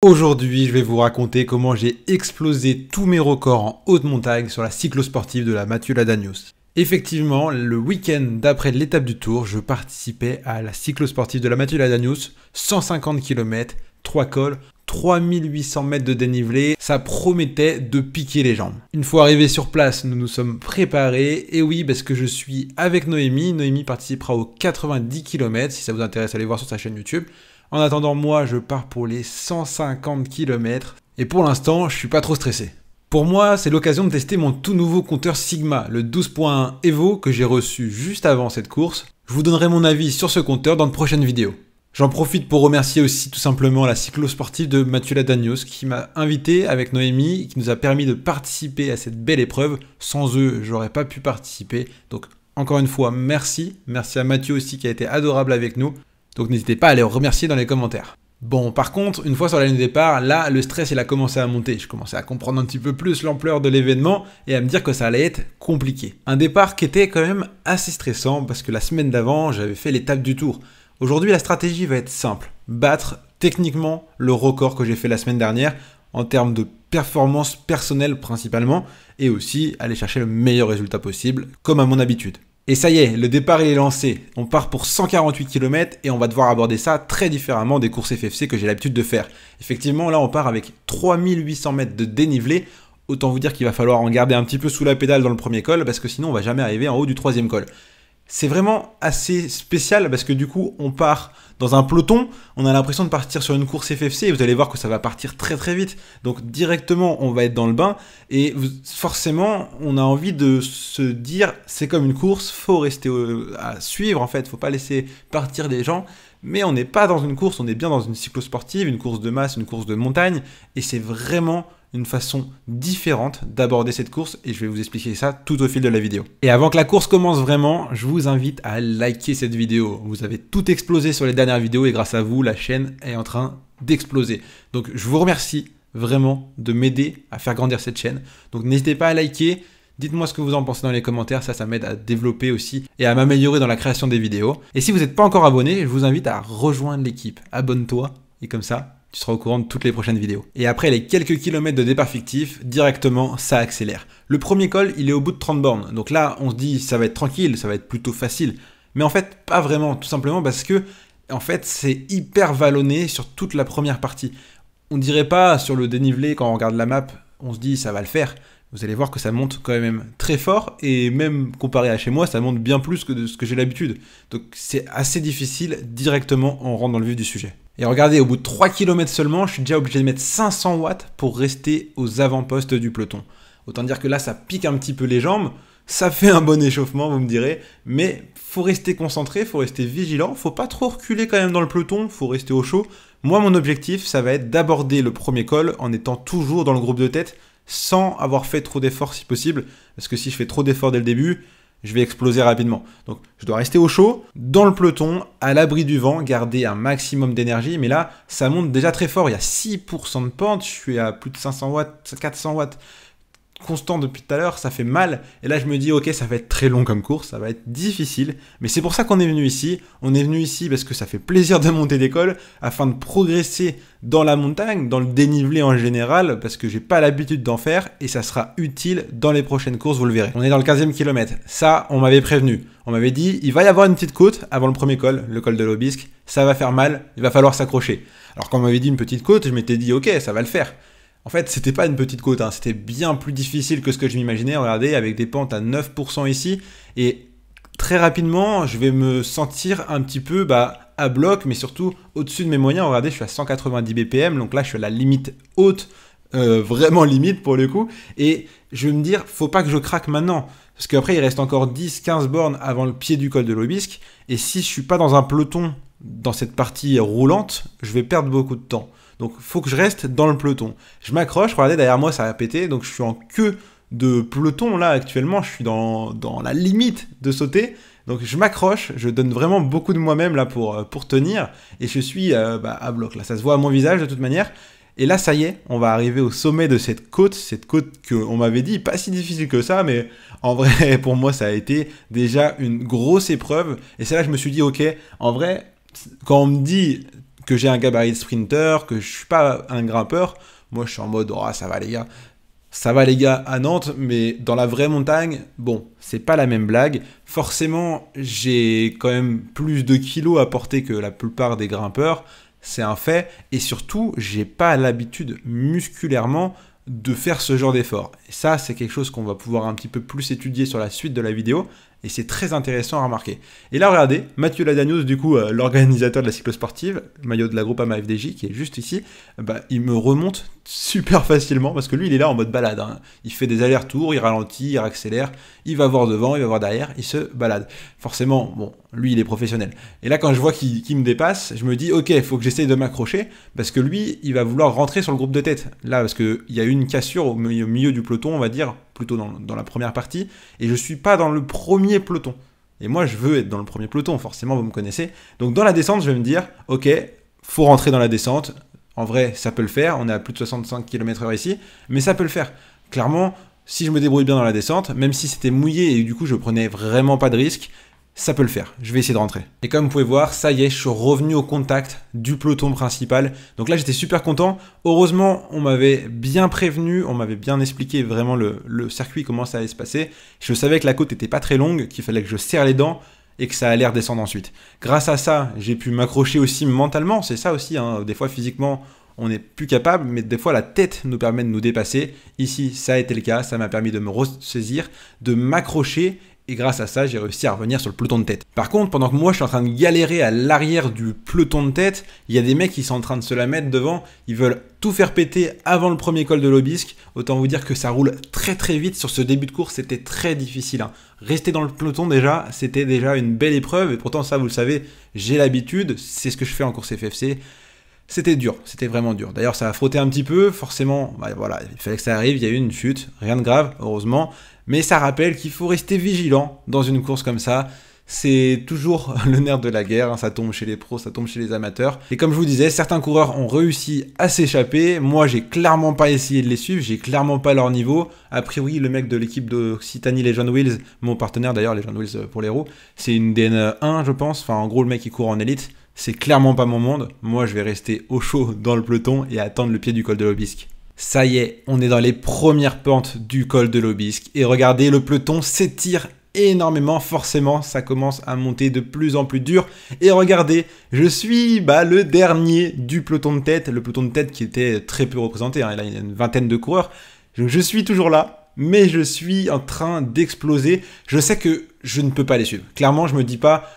Aujourd'hui, je vais vous raconter comment j'ai explosé tous mes records en haute montagne sur la cyclosportive de la Mathieu Ladanius. Effectivement, le week-end d'après l'étape du tour, je participais à la cyclosportive de la Mathieu Ladanius. 150 km, 3 cols, 3800 mètres de dénivelé, ça promettait de piquer les jambes. Une fois arrivé sur place, nous nous sommes préparés, et oui, parce que je suis avec Noémie, Noémie participera aux 90 km, si ça vous intéresse, allez voir sur sa chaîne YouTube. En attendant, moi, je pars pour les 150 km. Et pour l'instant, je suis pas trop stressé. Pour moi, c'est l'occasion de tester mon tout nouveau compteur Sigma, le 12.1 Evo que j'ai reçu juste avant cette course. Je vous donnerai mon avis sur ce compteur dans de prochaines vidéos. J'en profite pour remercier aussi tout simplement la cyclosportive de Mathieu Ladagnos qui m'a invité avec Noémie, qui nous a permis de participer à cette belle épreuve. Sans eux, j'aurais pas pu participer. Donc encore une fois, merci. Merci à Mathieu aussi qui a été adorable avec nous. Donc n'hésitez pas à les remercier dans les commentaires. Bon, par contre, une fois sur la ligne de départ, là, le stress, il a commencé à monter. Je commençais à comprendre un petit peu plus l'ampleur de l'événement et à me dire que ça allait être compliqué. Un départ qui était quand même assez stressant parce que la semaine d'avant, j'avais fait l'étape du tour. Aujourd'hui, la stratégie va être simple. Battre techniquement le record que j'ai fait la semaine dernière en termes de performance personnelle principalement et aussi aller chercher le meilleur résultat possible comme à mon habitude. Et ça y est, le départ est lancé. On part pour 148 km et on va devoir aborder ça très différemment des courses FFC que j'ai l'habitude de faire. Effectivement, là on part avec 3800 mètres de dénivelé. Autant vous dire qu'il va falloir en garder un petit peu sous la pédale dans le premier col parce que sinon on va jamais arriver en haut du troisième col c'est vraiment assez spécial parce que du coup, on part dans un peloton, on a l'impression de partir sur une course FFC et vous allez voir que ça va partir très très vite. Donc directement, on va être dans le bain et forcément, on a envie de se dire c'est comme une course, faut rester à suivre en fait, faut pas laisser partir des gens. Mais on n'est pas dans une course, on est bien dans une sportive, une course de masse, une course de montagne et c'est vraiment une façon différente d'aborder cette course et je vais vous expliquer ça tout au fil de la vidéo. Et avant que la course commence vraiment, je vous invite à liker cette vidéo. Vous avez tout explosé sur les dernières vidéos et grâce à vous, la chaîne est en train d'exploser. Donc je vous remercie vraiment de m'aider à faire grandir cette chaîne. Donc n'hésitez pas à liker, Dites-moi ce que vous en pensez dans les commentaires, ça, ça m'aide à développer aussi et à m'améliorer dans la création des vidéos. Et si vous n'êtes pas encore abonné, je vous invite à rejoindre l'équipe. Abonne-toi et comme ça, tu seras au courant de toutes les prochaines vidéos. Et après les quelques kilomètres de départ fictif, directement, ça accélère. Le premier col, il est au bout de 30 bornes. Donc là, on se dit, ça va être tranquille, ça va être plutôt facile. Mais en fait, pas vraiment, tout simplement parce que, en fait, c'est hyper vallonné sur toute la première partie. On dirait pas sur le dénivelé, quand on regarde la map, on se dit, ça va le faire vous allez voir que ça monte quand même très fort et même comparé à chez moi, ça monte bien plus que de ce que j'ai l'habitude. Donc c'est assez difficile directement en rentrant dans le vif du sujet. Et regardez, au bout de 3 km seulement, je suis déjà obligé de mettre 500 watts pour rester aux avant-postes du peloton. Autant dire que là, ça pique un petit peu les jambes, ça fait un bon échauffement, vous me direz, mais faut rester concentré, faut rester vigilant, faut pas trop reculer quand même dans le peloton, faut rester au chaud. Moi, mon objectif, ça va être d'aborder le premier col en étant toujours dans le groupe de tête, sans avoir fait trop d'efforts si possible, parce que si je fais trop d'efforts dès le début, je vais exploser rapidement. Donc je dois rester au chaud, dans le peloton, à l'abri du vent, garder un maximum d'énergie. Mais là, ça monte déjà très fort. Il y a 6% de pente, je suis à plus de 500 watts, 400 watts constant depuis tout à l'heure, ça fait mal. Et là, je me dis, ok, ça va être très long comme course, ça va être difficile. Mais c'est pour ça qu'on est venu ici. On est venu ici parce que ça fait plaisir de monter cols afin de progresser dans la montagne, dans le dénivelé en général, parce que j'ai pas l'habitude d'en faire et ça sera utile dans les prochaines courses, vous le verrez. On est dans le 15e kilomètre. Ça, on m'avait prévenu. On m'avait dit, il va y avoir une petite côte avant le premier col, le col de l'Obisque. Ça va faire mal, il va falloir s'accrocher. Alors quand on m'avait dit une petite côte, je m'étais dit, ok, ça va le faire. En fait, c'était pas une petite côte, hein. c'était bien plus difficile que ce que je m'imaginais. Regardez, avec des pentes à 9% ici, et très rapidement, je vais me sentir un petit peu bah, à bloc, mais surtout au-dessus de mes moyens. Regardez, je suis à 190 BPM, donc là, je suis à la limite haute, euh, vraiment limite pour le coup. Et je vais me dire, faut pas que je craque maintenant. Parce qu'après, il reste encore 10-15 bornes avant le pied du col de l'Obisque. Et si je suis pas dans un peloton dans cette partie roulante, je vais perdre beaucoup de temps. Donc faut que je reste dans le peloton. Je m'accroche, regardez derrière moi ça a pété, donc je suis en queue de peloton là actuellement, je suis dans, la limite de sauter. Donc je m'accroche, je donne vraiment beaucoup de moi-même là pour, euh, pour tenir, et je suis euh, bah, à bloc là, ça se voit à mon visage de toute manière. Et là ça y est, on va arriver au sommet de cette côte, cette côte qu'on m'avait dit, pas si difficile que ça, mais en vrai pour moi ça a été déjà une grosse épreuve, et c'est là que je me suis dit ok, en vrai quand on me dit que j'ai un gabarit sprinter, que je suis pas un grimpeur. Moi, je suis en mode, oh, ça va les gars. Ça va les gars à Nantes, mais dans la vraie montagne, bon, c'est pas la même blague. Forcément, j'ai quand même plus de kilos à porter que la plupart des grimpeurs, c'est un fait. Et surtout, j'ai pas l'habitude musculairement de faire ce genre d'effort. Et ça, c'est quelque chose qu'on va pouvoir un petit peu plus étudier sur la suite de la vidéo, et c'est très intéressant à remarquer. Et là, regardez, Mathieu Ladanius, du coup, euh, l'organisateur de la cyclosportive, maillot de la groupe AMAFDJ, qui est juste ici, euh, bah, il me remonte super facilement, parce que lui, il est là en mode balade. Hein. Il fait des allers-retours, il ralentit, il accélère, il va voir devant, il va voir derrière, il se balade. Forcément, bon, lui, il est professionnel. Et là, quand je vois qu'il me dépasse, je me dis, ok, il faut que j'essaye de m'accrocher, parce que lui, il va vouloir rentrer sur le groupe de tête. Là, parce qu'il y a une cassure au milieu, du peloton, on va dire, plutôt dans, la première partie, et je ne suis pas dans le premier peloton. Et moi, je veux être dans le premier peloton, forcément, vous me connaissez. Donc, dans la descente, je vais me dire, ok, faut rentrer dans la descente. En vrai, ça peut le faire. On est à plus de 65 km/h ici, mais ça peut le faire. Clairement, si je me débrouille bien dans la descente, même si c'était mouillé et du coup je prenais vraiment pas de risque, ça peut le faire. Je vais essayer de rentrer. Et comme vous pouvez voir, ça y est, je suis revenu au contact du peloton principal. Donc là, j'étais super content. Heureusement, on m'avait bien prévenu, on m'avait bien expliqué vraiment le, circuit, comment ça allait se passer. Je savais que la côte n'était pas très longue, qu'il fallait que je serre les dents et que ça allait redescendre ensuite. Grâce à ça, j'ai pu m'accrocher aussi mentalement. C'est ça aussi, hein. des fois physiquement, on n'est plus capable, mais des fois la tête nous permet de nous dépasser. Ici, ça a été le cas, ça m'a permis de me ressaisir, de m'accrocher et grâce à ça, j'ai réussi à revenir sur le peloton de tête. Par contre, pendant que moi je suis en train de galérer à l'arrière du peloton de tête, il y a des mecs qui sont en train de se la mettre devant, ils veulent tout faire péter avant le premier col de l'obisque. Autant vous dire que ça roule très très vite sur ce début de course, c'était très difficile. Hein. Rester dans le peloton déjà, c'était déjà une belle épreuve, et pourtant ça vous le savez, j'ai l'habitude, c'est ce que je fais en course FFC. C'était dur, c'était vraiment dur. D'ailleurs, ça a frotté un petit peu, forcément, bah, voilà, il fallait que ça arrive, il y a eu une chute, rien de grave, heureusement, mais ça rappelle qu'il faut rester vigilant dans une course comme ça. C'est toujours le nerf de la guerre, hein. ça tombe chez les pros, ça tombe chez les amateurs. Et comme je vous disais, certains coureurs ont réussi à s'échapper. Moi, j'ai clairement pas essayé de les suivre, j'ai clairement pas leur niveau. A priori, le mec de l'équipe d'Occitanie Legend Wheels, mon partenaire d'ailleurs, Legend Wheels euh, pour les roues, c'est une DN1, je pense. Enfin, en gros, le mec qui court en élite, c'est clairement pas mon monde. Moi, je vais rester au chaud dans le peloton et attendre le pied du col de l'obisque. Ça y est, on est dans les premières pentes du col de l'Obisque et regardez, le peloton s'étire énormément, forcément ça commence à monter de plus en plus dur. Et regardez, je suis bah, le dernier du peloton de tête, le peloton de tête qui était très peu représenté, hein. il y a une vingtaine de coureurs. je suis toujours là, mais je suis en train d'exploser. Je sais que je ne peux pas les suivre. Clairement, je me dis pas,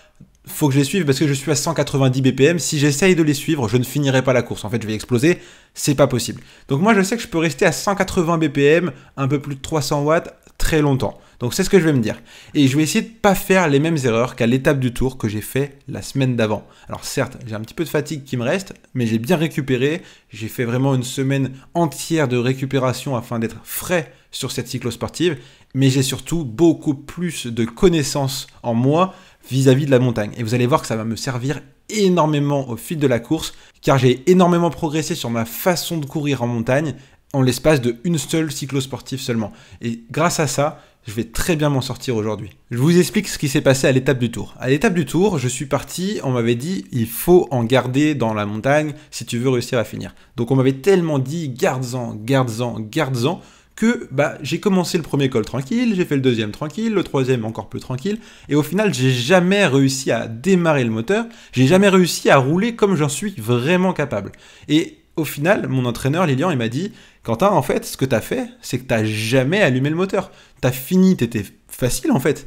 faut que je les suive parce que je suis à 190 BPM. Si j'essaye de les suivre, je ne finirai pas la course. En fait, je vais exploser. C'est pas possible. Donc moi, je sais que je peux rester à 180 BPM, un peu plus de 300 watts, très longtemps. Donc c'est ce que je vais me dire. Et je vais essayer de pas faire les mêmes erreurs qu'à l'étape du tour que j'ai fait la semaine d'avant. Alors certes, j'ai un petit peu de fatigue qui me reste, mais j'ai bien récupéré. J'ai fait vraiment une semaine entière de récupération afin d'être frais sur cette cyclosportive. Mais j'ai surtout beaucoup plus de connaissances en moi vis-à-vis de la montagne. Et vous allez voir que ça va me servir énormément au fil de la course, car j'ai énormément progressé sur ma façon de courir en montagne en l'espace de une seule sportive seulement. Et grâce à ça, je vais très bien m'en sortir aujourd'hui. Je vous explique ce qui s'est passé à l'étape du tour. À l'étape du tour, je suis parti, on m'avait dit il faut en garder dans la montagne si tu veux réussir à finir. Donc on m'avait tellement dit garde-en, garde-en, garde-en que bah, j'ai commencé le premier col tranquille, j'ai fait le deuxième tranquille, le troisième encore plus tranquille, et au final, j'ai jamais réussi à démarrer le moteur, j'ai jamais réussi à rouler comme j'en suis vraiment capable. Et au final, mon entraîneur Lilian, il m'a dit Quentin, en fait, ce que as fait, c'est que t'as jamais allumé le moteur. as fini, t'étais facile en fait.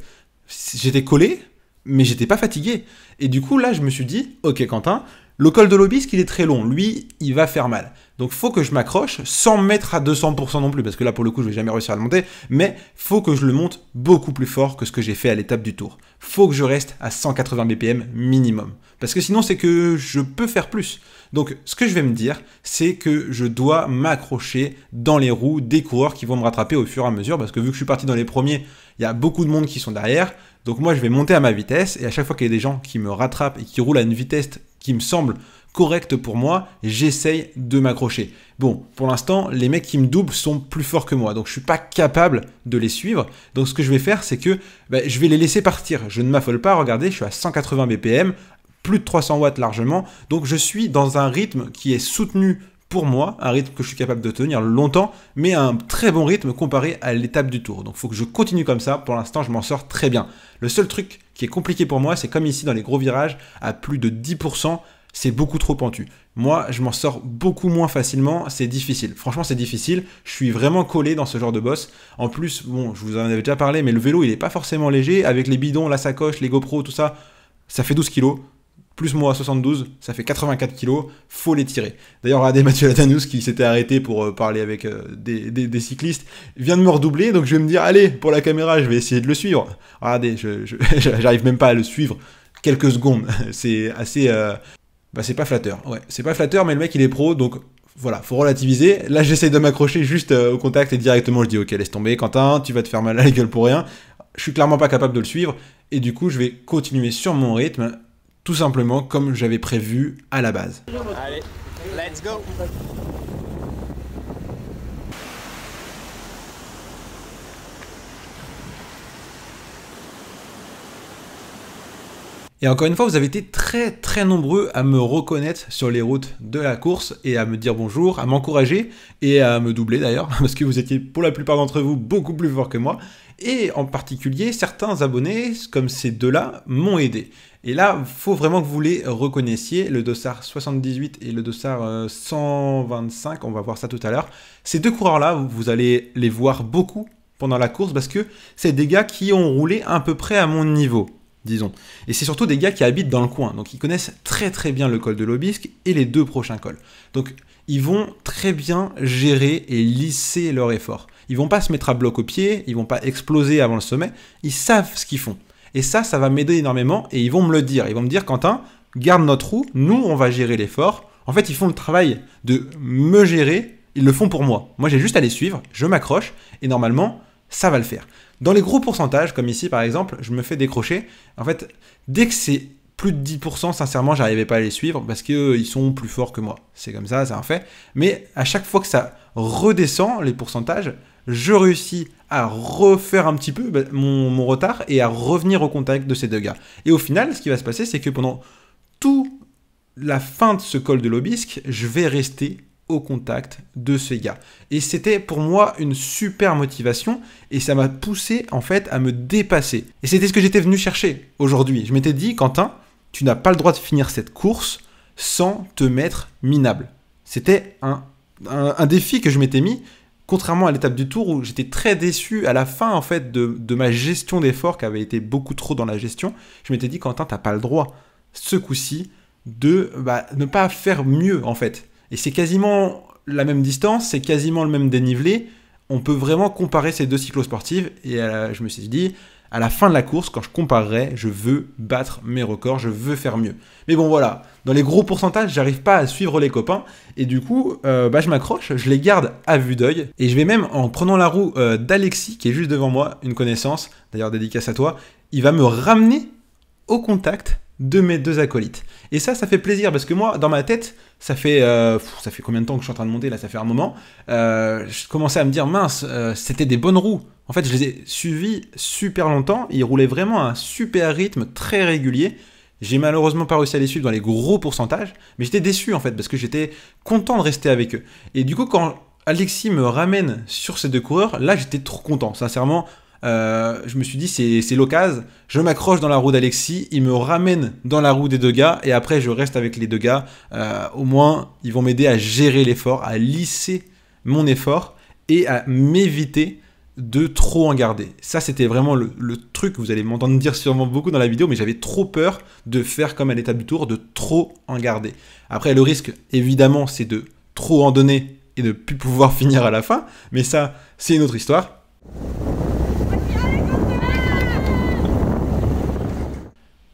J'étais collé, mais j'étais pas fatigué. Et du coup, là, je me suis dit Ok, Quentin, le col de lobby, qu'il est très long, lui, il va faire mal. Donc faut que je m'accroche sans me mettre à 200% non plus, parce que là pour le coup je vais jamais réussir à le monter, mais faut que je le monte beaucoup plus fort que ce que j'ai fait à l'étape du tour. Faut que je reste à 180 BPM minimum, parce que sinon c'est que je peux faire plus. Donc ce que je vais me dire, c'est que je dois m'accrocher dans les roues des coureurs qui vont me rattraper au fur et à mesure, parce que vu que je suis parti dans les premiers, il y a beaucoup de monde qui sont derrière, donc moi je vais monter à ma vitesse, et à chaque fois qu'il y a des gens qui me rattrapent et qui roulent à une vitesse qui me semble correct pour moi, j'essaye de m'accrocher. Bon, pour l'instant, les mecs qui me doublent sont plus forts que moi, donc je suis pas capable de les suivre. Donc ce que je vais faire, c'est que bah, je vais les laisser partir. Je ne m'affole pas, regardez, je suis à 180 BPM, plus de 300 watts largement, donc je suis dans un rythme qui est soutenu pour moi, un rythme que je suis capable de tenir longtemps, mais un très bon rythme comparé à l'étape du tour. Donc faut que je continue comme ça, pour l'instant je m'en sors très bien. Le seul truc qui est compliqué pour moi, c'est comme ici dans les gros virages, à plus de 10%, c'est beaucoup trop pentu. Moi, je m'en sors beaucoup moins facilement, c'est difficile. Franchement, c'est difficile. Je suis vraiment collé dans ce genre de boss. En plus, bon, je vous en avais déjà parlé, mais le vélo, il n'est pas forcément léger. Avec les bidons, la sacoche, les GoPro, tout ça, ça fait 12 kilos plus moi 72, ça fait 84 kilos, faut les tirer. D'ailleurs, regardez Mathieu Latanus qui s'était arrêté pour euh, parler avec euh, des, cyclistes, vient de me redoubler, donc je vais me dire, allez, pour la caméra, je vais essayer de le suivre. Regardez, ah, j'arrive même pas à le suivre quelques secondes, c'est assez... Euh, bah c'est pas flatteur, ouais, c'est pas flatteur, mais le mec il est pro, donc voilà, faut relativiser. Là, j'essaie de m'accrocher juste au contact et directement je dis ok, laisse tomber, Quentin, tu vas te faire mal à la gueule pour rien. Je suis clairement pas capable de le suivre et du coup, je vais continuer sur mon rythme tout simplement comme j'avais prévu à la base. Allez, let's go Et encore une fois, vous avez été très très nombreux à me reconnaître sur les routes de la course et à me dire bonjour, à m'encourager et à me doubler d'ailleurs, parce que vous étiez pour la plupart d'entre vous beaucoup plus forts que moi. Et en particulier, certains abonnés, comme ces deux-là, m'ont aidé. Et là, il faut vraiment que vous les reconnaissiez. Le Dossard 78 et le Dossard 125, euh, on va voir ça tout à l'heure. Ces deux coureurs-là, vous allez les voir beaucoup pendant la course parce que c'est des gars qui ont roulé à peu près à mon niveau, disons. Et c'est surtout des gars qui habitent dans le coin. Donc ils connaissent très très bien le col de l'obisque et les deux prochains cols. Donc ils vont très bien gérer et lisser leur effort. Ils vont pas se mettre à bloc au pied, ils vont pas exploser avant le sommet, ils savent ce qu'ils font. Et ça, ça va m'aider énormément et ils vont me le dire. Ils vont me dire, Quentin, garde notre roue, nous, on va gérer l'effort. En fait, ils font le travail de me gérer, ils le font pour moi. Moi, j'ai juste à les suivre, je m'accroche et normalement, ça va le faire. Dans les gros pourcentages, comme ici par exemple, je me fais décrocher. En fait, dès que c'est plus de 10%, sincèrement, j'arrivais pas à les suivre parce qu'ils euh, sont plus forts que moi. C'est comme ça, c'est un fait. Mais à chaque fois que ça redescend, les pourcentages, je réussis à refaire un petit peu bah, mon, retard et à revenir au contact de ces deux gars. Et au final, ce qui va se passer, c'est que pendant toute la fin de ce col de l'obisque, je vais rester au contact de ces gars. Et c'était pour moi une super motivation et ça m'a poussé en fait à me dépasser. Et c'était ce que j'étais venu chercher aujourd'hui. Je m'étais dit, Quentin, tu n'as pas le droit de finir cette course sans te mettre minable. C'était un défi que je m'étais mis Contrairement à l'étape du tour où j'étais très déçu à la fin en fait de, ma gestion d'efforts qui avait été beaucoup trop dans la gestion, je m'étais dit Quentin t'as pas le droit ce coup-ci de bah, ne pas faire mieux en fait. Et c'est quasiment la même distance, c'est quasiment le même dénivelé. On peut vraiment comparer ces deux cyclos cyclosportives et euh, je me suis dit à la fin de la course, quand je comparerai, je veux battre mes records, je veux faire mieux. Mais bon, voilà, dans les gros pourcentages, j'arrive pas à suivre les copains, et du coup, euh, bah, je m'accroche, je les garde à vue d'œil, et je vais même, en prenant la roue euh, d'Alexis, qui est juste devant moi, une connaissance, d'ailleurs dédicace à toi, il va me ramener au contact de mes deux acolytes. Et ça, ça fait plaisir parce que moi, dans ma tête, ça fait euh, ça fait combien de temps que je suis en train de monter là Ça fait un moment. Euh, je commençais à me dire mince, euh, c'était des bonnes roues. En fait, je les ai suivis super longtemps. Ils roulaient vraiment à un super rythme très régulier. J'ai malheureusement pas réussi à les suivre dans les gros pourcentages, mais j'étais déçu en fait parce que j'étais content de rester avec eux. Et du coup, quand Alexis me ramène sur ces deux coureurs, là j'étais trop content. Sincèrement, euh, je me suis dit, c'est l'occasion. Je m'accroche dans la roue d'Alexis, il me ramène dans la roue des deux gars, et après, je reste avec les deux gars. Euh, au moins, ils vont m'aider à gérer l'effort, à lisser mon effort et à m'éviter de trop en garder. Ça, c'était vraiment le, le, truc, vous allez m'entendre dire sûrement beaucoup dans la vidéo, mais j'avais trop peur de faire comme à l'étape du tour, de trop en garder. Après, le risque, évidemment, c'est de trop en donner et de ne plus pouvoir finir à la fin, mais ça, c'est une autre histoire.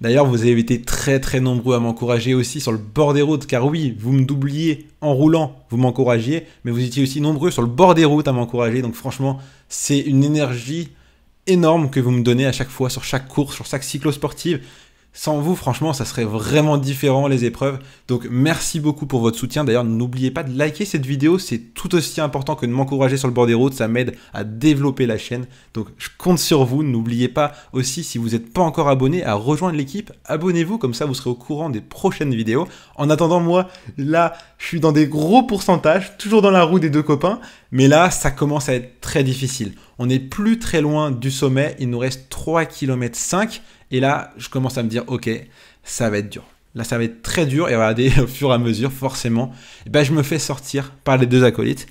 D'ailleurs, vous avez été très très nombreux à m'encourager aussi sur le bord des routes, car oui, vous me doubliez en roulant, vous m'encouragiez, mais vous étiez aussi nombreux sur le bord des routes à m'encourager. Donc franchement, c'est une énergie énorme que vous me donnez à chaque fois sur chaque course, sur chaque cyclo sans vous, franchement, ça serait vraiment différent les épreuves. Donc merci beaucoup pour votre soutien. D'ailleurs, n'oubliez pas de liker cette vidéo, c'est tout aussi important que de m'encourager sur le bord des routes, ça m'aide à développer la chaîne. Donc je compte sur vous. N'oubliez pas aussi, si vous n'êtes pas encore abonné, à rejoindre l'équipe. Abonnez-vous, comme ça vous serez au courant des prochaines vidéos. En attendant, moi, là, je suis dans des gros pourcentages, toujours dans la roue des deux copains. Mais là, ça commence à être très difficile. On n'est plus très loin du sommet, il nous reste 3 km 5 et là, je commence à me dire, ok, ça va être dur. Là, ça va être très dur. Et regardez, au fur et à mesure, forcément, ben, je me fais sortir par les deux acolytes.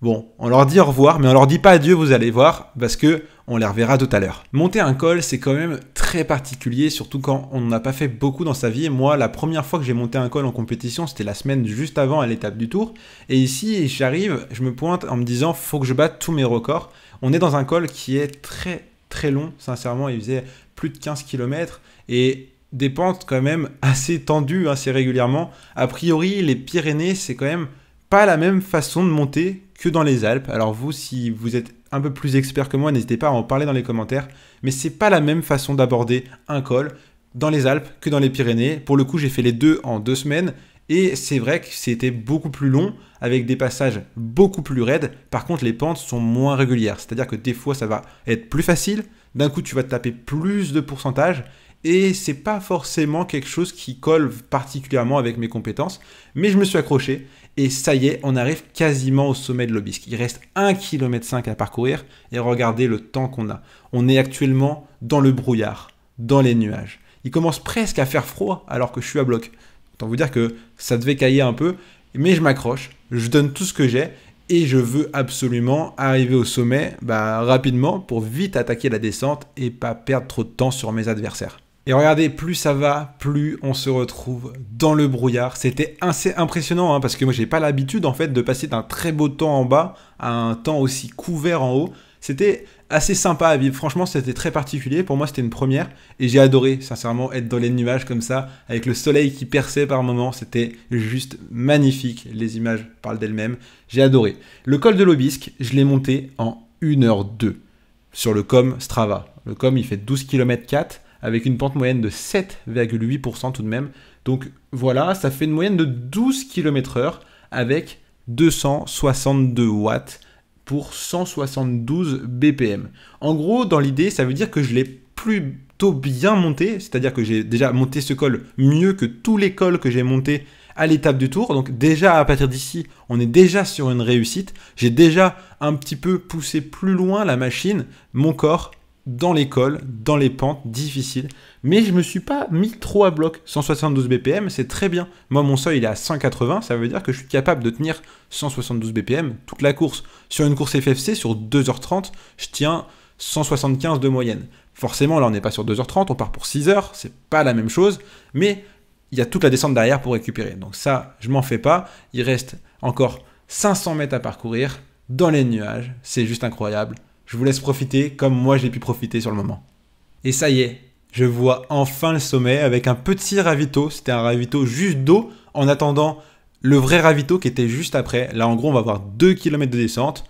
Bon, on leur dit au revoir, mais on leur dit pas adieu, vous allez voir, parce que on les reverra tout à l'heure. Monter un col, c'est quand même très particulier, surtout quand on n'a pas fait beaucoup dans sa vie. Moi, la première fois que j'ai monté un col en compétition, c'était la semaine juste avant à l'étape du tour. Et ici, j'arrive, je me pointe en me disant, faut que je batte tous mes records. On est dans un col qui est très très long, sincèrement. Il faisait plus de 15 km et des pentes quand même assez tendues hein, assez régulièrement. A priori, les Pyrénées, c'est quand même pas la même façon de monter que dans les Alpes. Alors vous, si vous êtes un peu plus expert que moi, n'hésitez pas à en parler dans les commentaires. Mais c'est pas la même façon d'aborder un col dans les Alpes que dans les Pyrénées. Pour le coup, j'ai fait les deux en deux semaines. Et c'est vrai que c'était beaucoup plus long, avec des passages beaucoup plus raides. Par contre, les pentes sont moins régulières. C'est-à-dire que des fois, ça va être plus facile, d'un coup tu vas te taper plus de pourcentage et c'est pas forcément quelque chose qui colle particulièrement avec mes compétences, mais je me suis accroché et ça y est, on arrive quasiment au sommet de l'obisque. Il reste 1,5 km à parcourir et regardez le temps qu'on a. On est actuellement dans le brouillard, dans les nuages. Il commence presque à faire froid alors que je suis à bloc. Autant vous dire que ça devait cailler un peu, mais je m'accroche, je donne tout ce que j'ai et je veux absolument arriver au sommet bah, rapidement pour vite attaquer la descente et pas perdre trop de temps sur mes adversaires. Et regardez, plus ça va, plus on se retrouve dans le brouillard. C'était assez impressionnant hein, parce que moi j'ai pas l'habitude en fait de passer d'un très beau temps en bas à un temps aussi couvert en haut. C'était assez sympa à vivre. Franchement, c'était très particulier. Pour moi, c'était une première et j'ai adoré, sincèrement, être dans les nuages comme ça, avec le soleil qui perçait par moments. C'était juste magnifique. Les images parlent d'elles-mêmes. J'ai adoré. Le col de l'Obisque, je l'ai monté en 1h02 sur le com Strava. Le com, il fait 12 km 4 avec une pente moyenne de 7,8% tout de même. Donc voilà, ça fait une moyenne de 12 km heure avec 262 watts 172 BPM. En gros, dans l'idée, ça veut dire que je l'ai plutôt bien monté, c'est-à-dire que j'ai déjà monté ce col mieux que tous les cols que j'ai monté à l'étape du tour. Donc déjà à partir d'ici, on est déjà sur une réussite. J'ai déjà un petit peu poussé plus loin la machine, mon corps dans les l'école, dans les pentes difficiles. Mais je me suis pas mis trop à bloc. 172 BPM, c'est très bien. Moi, mon seuil, il est à 180. Ça veut dire que je suis capable de tenir 172 BPM toute la course. Sur une course FFC, sur 2h30, je tiens 175 de moyenne. Forcément, là, on n'est pas sur 2h30, on part pour 6h. C'est pas la même chose. Mais il y a toute la descente derrière pour récupérer. Donc ça, je m'en fais pas. Il reste encore 500 mètres à parcourir dans les nuages. C'est juste incroyable. Je vous laisse profiter comme moi j'ai pu profiter sur le moment. Et ça y est, je vois enfin le sommet avec un petit ravito. C'était un ravito juste d'eau en attendant le vrai ravito qui était juste après. Là, en gros, on va avoir 2 km de descente,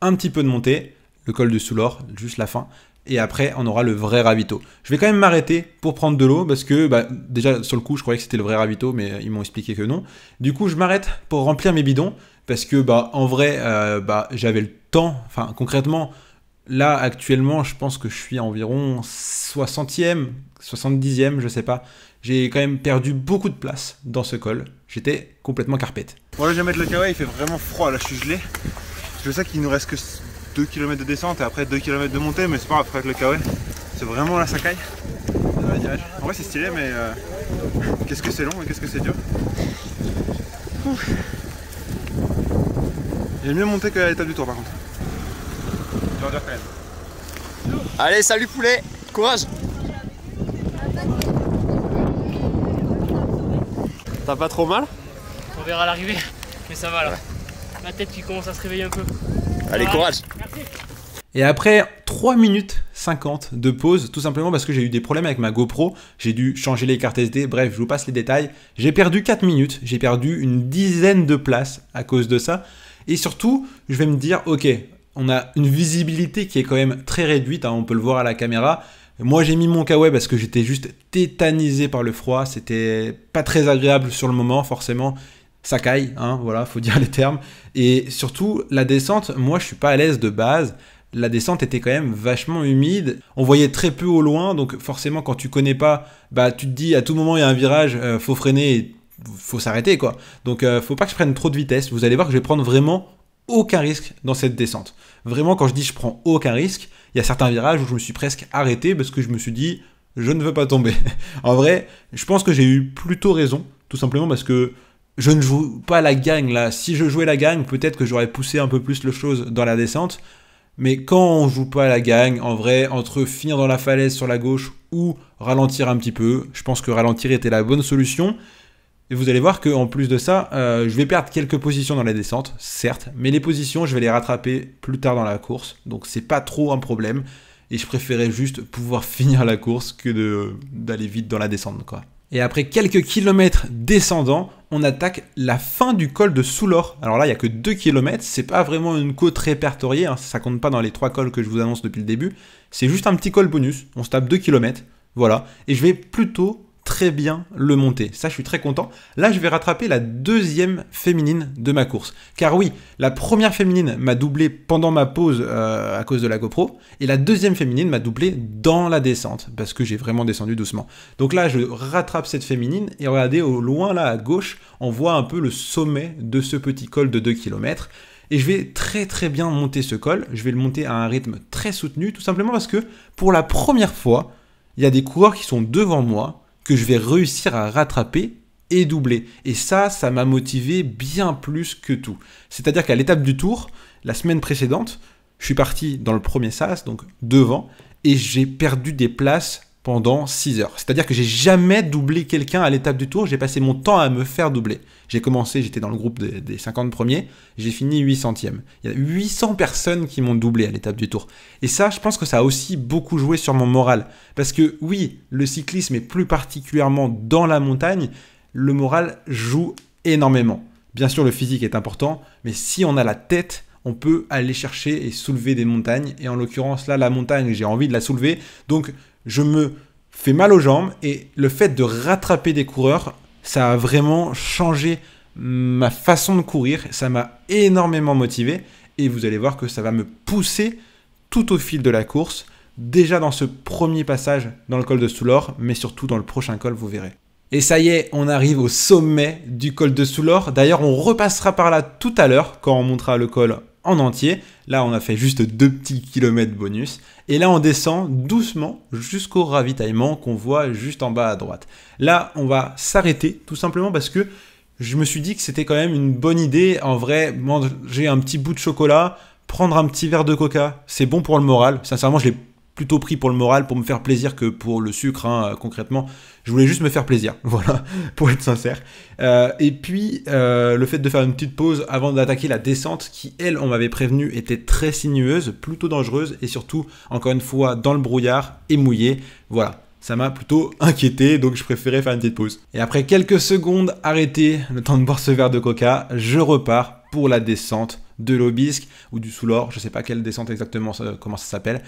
un petit peu de montée, le col de Soulor, juste la fin. Et après, on aura le vrai ravito. Je vais quand même m'arrêter pour prendre de l'eau parce que, bah, déjà, sur le coup, je croyais que c'était le vrai ravito, mais euh, ils m'ont expliqué que non. Du coup, je m'arrête pour remplir mes bidons parce que, bah, en vrai, euh, bah, j'avais le temps. Enfin, concrètement, là, actuellement, je pense que je suis à environ 60e, 70e, je sais pas. J'ai quand même perdu beaucoup de place dans ce col. J'étais complètement carpette. Bon, là, je vais mettre le kawaii, il fait vraiment froid, là, je suis gelé. Je sais qu'il nous reste que 2 km de descente et après 2 km de montée, mais c'est pas après avec le kawaii, c'est vraiment la sacaille. En vrai, c'est stylé, mais euh, qu'est-ce que c'est long et qu'est-ce que c'est dur. J'aime mieux monter que l'étape du tour, par contre. Allez, salut poulet, courage T'as pas trop mal On verra l'arrivée, mais ça va là. Ma tête qui commence à se réveiller un peu. Allez, courage Et après 3 minutes 50 de pause, tout simplement parce que j'ai eu des problèmes avec ma GoPro, j'ai dû changer les cartes SD, bref, je vous passe les détails. J'ai perdu 4 minutes, j'ai perdu une dizaine de places à cause de ça. Et surtout, je vais me dire, ok, on a une visibilité qui est quand même très réduite, hein, on peut le voir à la caméra. Moi j'ai mis mon kawaii parce que j'étais juste tétanisé par le froid, c'était pas très agréable sur le moment forcément, ça caille, hein, voilà, faut dire les termes. Et surtout la descente, moi je suis pas à l'aise de base, la descente était quand même vachement humide. On voyait très peu au loin, donc forcément quand tu connais pas, bah tu te dis à tout moment il y a un virage, il euh, faut freiner, faut s'arrêter quoi. Donc euh, faut pas que je prenne trop de vitesse. Vous allez voir que je vais prendre vraiment aucun risque dans cette descente. Vraiment, quand je dis je prends aucun risque, il y a certains virages où je me suis presque arrêté parce que je me suis dit je ne veux pas tomber. en vrai, je pense que j'ai eu plutôt raison, tout simplement parce que je ne joue pas la gagne là. Si je jouais la gagne, peut-être que j'aurais poussé un peu plus le chose dans la descente. Mais quand on joue pas la gagne, en vrai, entre finir dans la falaise sur la gauche ou ralentir un petit peu, je pense que ralentir était la bonne solution. Et vous allez voir qu'en plus de ça, euh, je vais perdre quelques positions dans la descente, certes, mais les positions, je vais les rattraper plus tard dans la course, donc c'est pas trop un problème, et je préférais juste pouvoir finir la course que d'aller vite dans la descente, quoi. Et après quelques kilomètres descendant, on attaque la fin du col de Soulor. Alors là, il n'y a que 2 km, c'est pas vraiment une côte répertoriée, hein, ça compte pas dans les 3 cols que je vous annonce depuis le début, c'est juste un petit col bonus, on se tape 2 km, voilà, et je vais plutôt très bien le monter. Ça, je suis très content. Là, je vais rattraper la deuxième féminine de ma course. Car oui, la première féminine m'a doublé pendant ma pause euh, à cause de la GoPro, et la deuxième féminine m'a doublé dans la descente, parce que j'ai vraiment descendu doucement. Donc là, je rattrape cette féminine, et regardez, au loin, là, à gauche, on voit un peu le sommet de ce petit col de 2 km. Et je vais très très bien monter ce col, je vais le monter à un rythme très soutenu, tout simplement parce que pour la première fois, il y a des coureurs qui sont devant moi, que je vais réussir à rattraper et doubler. Et ça, ça m'a motivé bien plus que tout. C'est-à-dire qu'à l'étape du tour, la semaine précédente, je suis parti dans le premier sas, donc devant, et j'ai perdu des places pendant 6 heures. C'est-à-dire que j'ai jamais doublé quelqu'un à l'étape du tour, j'ai passé mon temps à me faire doubler. J'ai commencé, j'étais dans le groupe des, 50 premiers, j'ai fini 800e. Il y a 800 personnes qui m'ont doublé à l'étape du tour. Et ça, je pense que ça a aussi beaucoup joué sur mon moral. Parce que oui, le cyclisme et plus particulièrement dans la montagne, le moral joue énormément. Bien sûr, le physique est important, mais si on a la tête, on peut aller chercher et soulever des montagnes. Et en l'occurrence, là, la montagne, j'ai envie de la soulever. Donc, je me fais mal aux jambes et le fait de rattraper des coureurs, ça a vraiment changé ma façon de courir, ça m'a énormément motivé et vous allez voir que ça va me pousser tout au fil de la course, déjà dans ce premier passage dans le col de Soulor, mais surtout dans le prochain col, vous verrez. Et ça y est, on arrive au sommet du col de Soulor. D'ailleurs, on repassera par là tout à l'heure quand on montera le col en entier. Là, on a fait juste deux petits kilomètres bonus. Et là, on descend doucement jusqu'au ravitaillement qu'on voit juste en bas à droite. Là, on va s'arrêter tout simplement parce que je me suis dit que c'était quand même une bonne idée. En vrai, manger un petit bout de chocolat, prendre un petit verre de coca, c'est bon pour le moral. Sincèrement, je l'ai plutôt pris pour le moral, pour me faire plaisir que pour le sucre, hein, euh, concrètement. Je voulais juste me faire plaisir, voilà, pour être sincère. Euh, et puis, euh, le fait de faire une petite pause avant d'attaquer la descente, qui, elle, on m'avait prévenu, était très sinueuse, plutôt dangereuse, et surtout, encore une fois, dans le brouillard et mouillé. Voilà, ça m'a plutôt inquiété, donc je préférais faire une petite pause. Et après quelques secondes arrêtées, le temps de boire ce verre de coca, je repars pour la descente de l'obisque ou du sous-lor, je sais pas quelle descente exactement, comment ça s'appelle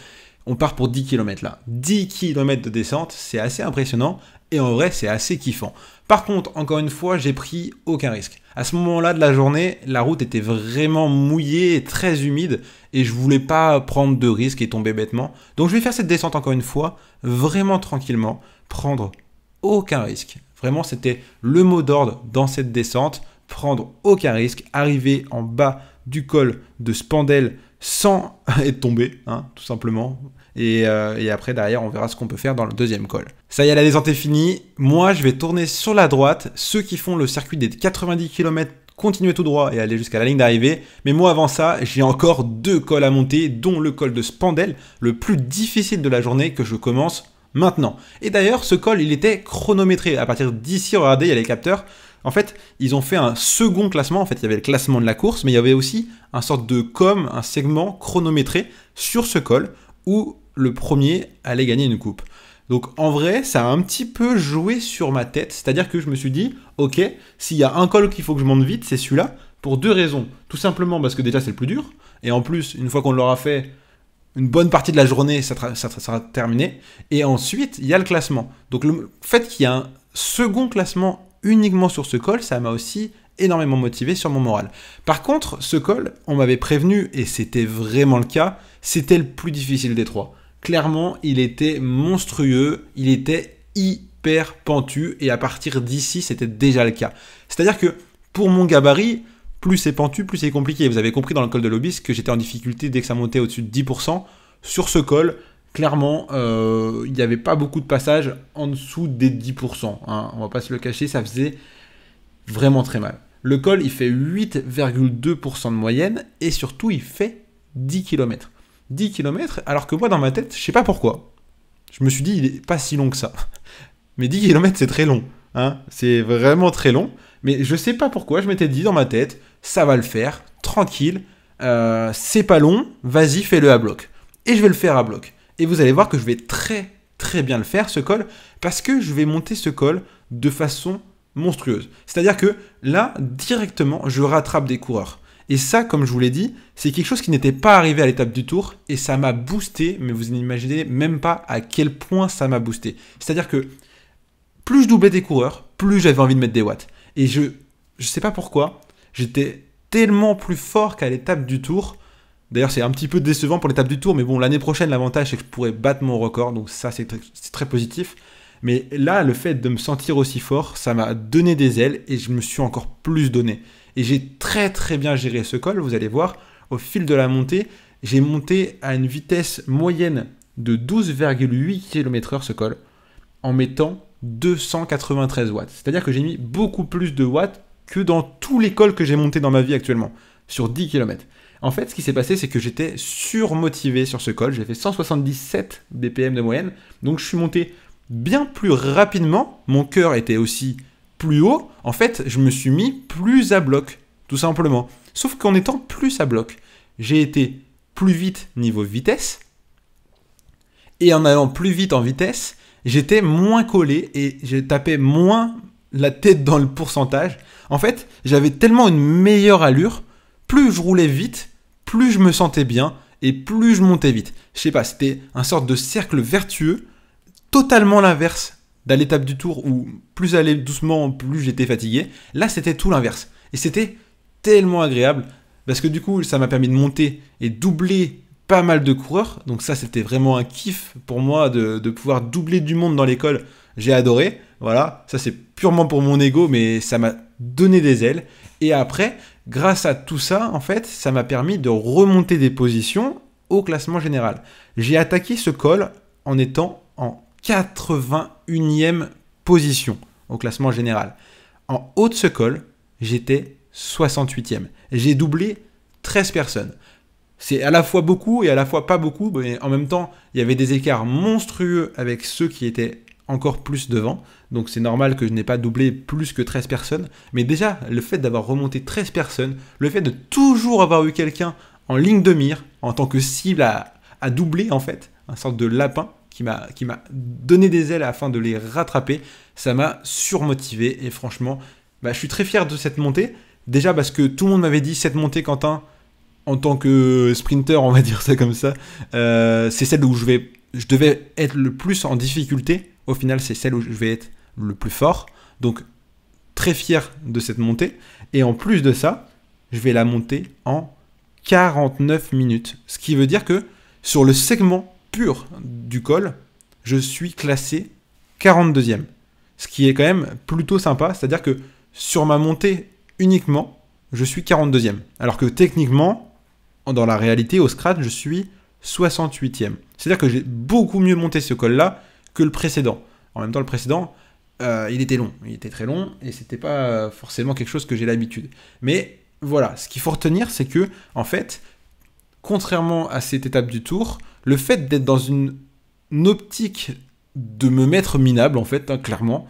on part pour 10 km là. 10 km de descente, c'est assez impressionnant et en vrai c'est assez kiffant. Par contre, encore une fois, j'ai pris aucun risque. À ce moment-là de la journée, la route était vraiment mouillée et très humide et je voulais pas prendre de risque et tomber bêtement. Donc je vais faire cette descente encore une fois, vraiment tranquillement, prendre aucun risque. Vraiment, c'était le mot d'ordre dans cette descente, prendre aucun risque, arriver en bas du col de Spandel sans être tombé, hein, tout simplement, euh, et, après, derrière, on verra ce qu'on peut faire dans le deuxième col. Ça y est, la descente est finie. Moi, je vais tourner sur la droite. Ceux qui font le circuit des 90 km continuer tout droit et aller jusqu'à la ligne d'arrivée. Mais moi, avant ça, j'ai encore deux cols à monter, dont le col de Spandel, le plus difficile de la journée que je commence maintenant. Et d'ailleurs, ce col, il était chronométré. À partir d'ici, regardez, il y a les capteurs. En fait, ils ont fait un second classement. En fait, il y avait le classement de la course, mais il y avait aussi un sorte de com, un segment chronométré sur ce col où le premier allait gagner une coupe. Donc en vrai, ça a un petit peu joué sur ma tête, c'est-à-dire que je me suis dit, ok, s'il y a un col qu'il faut que je monte vite, c'est celui-là, pour deux raisons. Tout simplement parce que déjà c'est le plus dur, et en plus, une fois qu'on l'aura fait, une bonne partie de la journée, ça, sera terminé. Et ensuite, il y a le classement. Donc le fait qu'il y ait un second classement uniquement sur ce col, ça m'a aussi énormément motivé sur mon moral. Par contre, ce col, on m'avait prévenu, et c'était vraiment le cas, c'était le plus difficile des trois clairement, il était monstrueux, il était hyper pentu, et à partir d'ici, c'était déjà le cas. C'est-à-dire que pour mon gabarit, plus c'est pentu, plus c'est compliqué. Vous avez compris dans le col de Lobis que j'étais en difficulté dès que ça montait au-dessus de 10%. Sur ce col, clairement, euh, il n'y avait pas beaucoup de passages en dessous des 10%. On hein. On va pas se le cacher, ça faisait vraiment très mal. Le col, il fait 8,2% de moyenne et surtout, il fait 10 km. 10 km, alors que moi, dans ma tête, je sais pas pourquoi. Je me suis dit, il est pas si long que ça. Mais 10 km, c'est très long. Hein c'est vraiment très long. Mais je sais pas pourquoi, je m'étais dit dans ma tête, ça va le faire, tranquille, euh, c'est pas long, vas-y, fais-le à bloc. Et je vais le faire à bloc. Et vous allez voir que je vais très, très bien le faire, ce col, parce que je vais monter ce col de façon monstrueuse. C'est-à-dire que là, directement, je rattrape des coureurs. Et ça, comme je vous l'ai dit, c'est quelque chose qui n'était pas arrivé à l'étape du tour et ça m'a boosté, mais vous n'imaginez même pas à quel point ça m'a boosté. C'est-à-dire que plus je doublais des coureurs, plus j'avais envie de mettre des watts. Et je je sais pas pourquoi, j'étais tellement plus fort qu'à l'étape du tour. D'ailleurs, c'est un petit peu décevant pour l'étape du tour, mais bon, l'année prochaine, l'avantage, c'est que je pourrais battre mon record, donc ça, c'est très positif. Mais là, le fait de me sentir aussi fort, ça m'a donné des ailes et je me suis encore plus donné. Et j'ai très très bien géré ce col, vous allez voir, au fil de la montée, j'ai monté à une vitesse moyenne de 12,8 km/h ce col, en mettant 293 watts. C'est-à-dire que j'ai mis beaucoup plus de watts que dans tous les cols que j'ai montés dans ma vie actuellement, sur 10 km. En fait, ce qui s'est passé, c'est que j'étais surmotivé sur ce col. J'ai fait 177 BPM de moyenne, donc je suis monté bien plus rapidement. Mon cœur était aussi plus haut, en fait, je me suis mis plus à bloc, tout simplement. Sauf qu'en étant plus à bloc, j'ai été plus vite niveau vitesse, et en allant plus vite en vitesse, j'étais moins collé et j'ai tapé moins la tête dans le pourcentage. En fait, j'avais tellement une meilleure allure, plus je roulais vite, plus je me sentais bien et plus je montais vite. Je sais pas, c'était un sorte de cercle vertueux, totalement l'inverse dans l'étape du tour où plus j'allais doucement, plus j'étais fatigué. Là, c'était tout l'inverse. Et c'était tellement agréable parce que du coup, ça m'a permis de monter et doubler pas mal de coureurs. Donc ça, c'était vraiment un kiff pour moi de, pouvoir doubler du monde dans l'école. J'ai adoré. Voilà, ça c'est purement pour mon ego, mais ça m'a donné des ailes. Et après, grâce à tout ça, en fait, ça m'a permis de remonter des positions au classement général. J'ai attaqué ce col en étant en 81e position au classement général. En haut de ce col, j'étais 68e. J'ai doublé 13 personnes. C'est à la fois beaucoup et à la fois pas beaucoup, mais en même temps, il y avait des écarts monstrueux avec ceux qui étaient encore plus devant. Donc c'est normal que je n'ai pas doublé plus que 13 personnes. Mais déjà, le fait d'avoir remonté 13 personnes, le fait de toujours avoir eu quelqu'un en ligne de mire, en tant que cible à, à doubler en fait, un sorte de lapin, qui m'a donné des ailes afin de les rattraper. Ça m'a surmotivé et franchement, bah, je suis très fier de cette montée. Déjà parce que tout le monde m'avait dit cette montée, Quentin, en tant que sprinter, on va dire ça comme ça, euh, c'est celle où je, vais, je devais être le plus en difficulté. Au final, c'est celle où je vais être le plus fort. Donc, très fier de cette montée. Et en plus de ça, je vais la monter en 49 minutes. Ce qui veut dire que sur le segment pur du col, je suis classé 42e. Ce qui est quand même plutôt sympa, c'est-à-dire que sur ma montée uniquement, je suis 42e. Alors que techniquement, dans la réalité, au scratch, je suis 68e. C'est-à-dire que j'ai beaucoup mieux monté ce col-là que le précédent. En même temps, le précédent, euh, il était long. Il était très long et c'était pas forcément quelque chose que j'ai l'habitude. Mais voilà, ce qu'il faut retenir, c'est que, en fait, contrairement à cette étape du tour, le fait d'être dans une optique de me mettre minable, en fait, hein, clairement,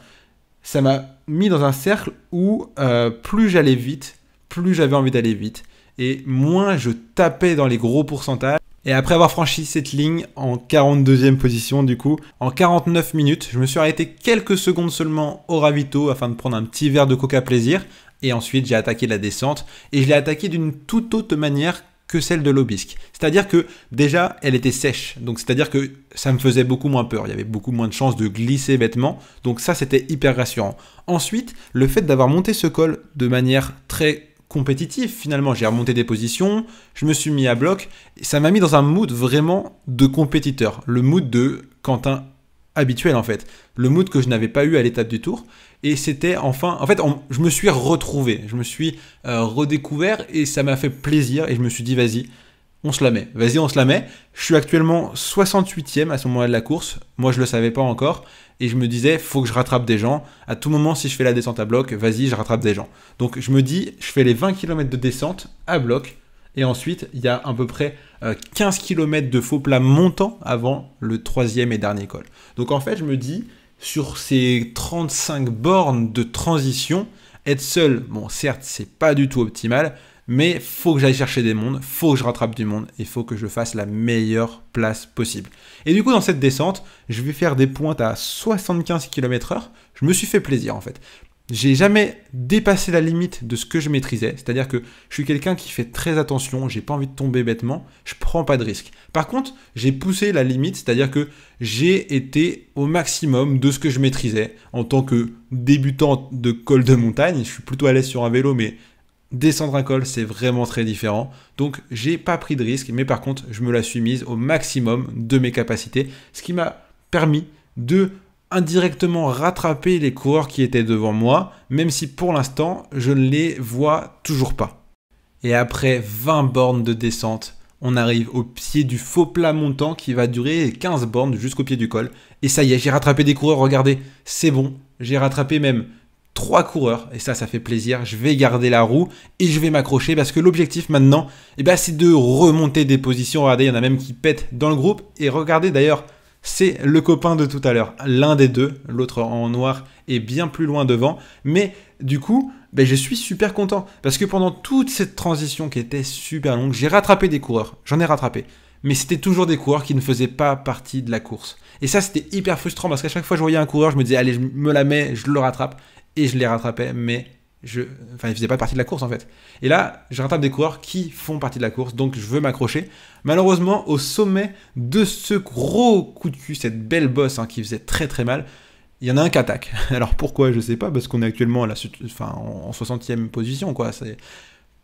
ça m'a mis dans un cercle où euh, plus j'allais vite, plus j'avais envie d'aller vite, et moins je tapais dans les gros pourcentages. Et après avoir franchi cette ligne en 42e position, du coup, en 49 minutes, je me suis arrêté quelques secondes seulement au ravito afin de prendre un petit verre de coca plaisir. Et ensuite, j'ai attaqué la descente et je l'ai attaqué d'une toute autre manière que celle de l'obisque. C'est-à-dire que déjà, elle était sèche. Donc, c'est-à-dire que ça me faisait beaucoup moins peur. Il y avait beaucoup moins de chances de glisser bêtement. Donc, ça, c'était hyper rassurant. Ensuite, le fait d'avoir monté ce col de manière très compétitive, finalement, j'ai remonté des positions, je me suis mis à bloc. ça m'a mis dans un mood vraiment de compétiteur. Le mood de Quentin habituel en fait. Le mood que je n'avais pas eu à l'étape du tour. Et c'était enfin, en fait, je me suis retrouvé, je me suis euh, redécouvert et ça m'a fait plaisir et je me suis dit vas-y, on se la met, vas-y on se la met. Je suis actuellement 68e à ce moment-là de la course, moi je le savais pas encore et je me disais faut que je rattrape des gens. À tout moment si je fais la descente à bloc, vas-y je rattrape des gens. Donc je me dis je fais les 20 km de descente à bloc et ensuite, il y a à peu près 15 euh, km de faux plat montant avant le troisième et dernier col. Donc en fait, je me dis, sur ces 35 bornes de transition, être seul, bon, certes, c'est pas du tout optimal, mais faut que j'aille chercher des mondes, faut que je rattrape du monde et faut que je fasse la meilleure place possible. Et du coup, dans cette descente, je vais faire des pointes à 75 km/h. Je me suis fait plaisir en fait j'ai jamais dépassé la limite de ce que je maîtrisais, c'est-à-dire que je suis quelqu'un qui fait très attention, j'ai pas envie de tomber bêtement, je prends pas de risque. Par contre, j'ai poussé la limite, c'est-à-dire que j'ai été au maximum de ce que je maîtrisais en tant que débutant de col de montagne, je suis plutôt à l'aise sur un vélo mais descendre un col, c'est vraiment très différent. Donc, j'ai pas pris de risque, mais par contre, je me la suis mise au maximum de mes capacités, ce qui m'a permis de indirectement rattraper les coureurs qui étaient devant moi, même si pour l'instant je ne les vois toujours pas. Et après 20 bornes de descente, on arrive au pied du faux plat montant qui va durer 15 bornes jusqu'au pied du col. Et ça y est, j'ai rattrapé des coureurs, regardez, c'est bon, j'ai rattrapé même 3 coureurs et ça ça fait plaisir, je vais garder la roue et je vais m'accrocher parce que l'objectif maintenant eh ben, c'est de remonter des positions, regardez il y en a même qui pètent dans le groupe et regardez d'ailleurs c'est le copain de tout à l'heure. L'un des deux, l'autre en noir, est bien plus loin devant. Mais du coup, ben, je suis super content. Parce que pendant toute cette transition qui était super longue, j'ai rattrapé des coureurs. J'en ai rattrapé. Mais c'était toujours des coureurs qui ne faisaient pas partie de la course. Et ça, c'était hyper frustrant parce qu'à chaque fois que je voyais un coureur, je me disais, allez, je me la mets, je le rattrape. Et je les rattrapais, mais je, enfin, ne faisait pas partie de la course en fait. Et là, je rattrape des coureurs qui font partie de la course, donc je veux m'accrocher. Malheureusement, au sommet de ce gros coup de cul, cette belle bosse hein, qui faisait très très mal, il y en a un qui attaque. Alors pourquoi Je sais pas, parce qu'on est actuellement en 60e position, quoi. C'est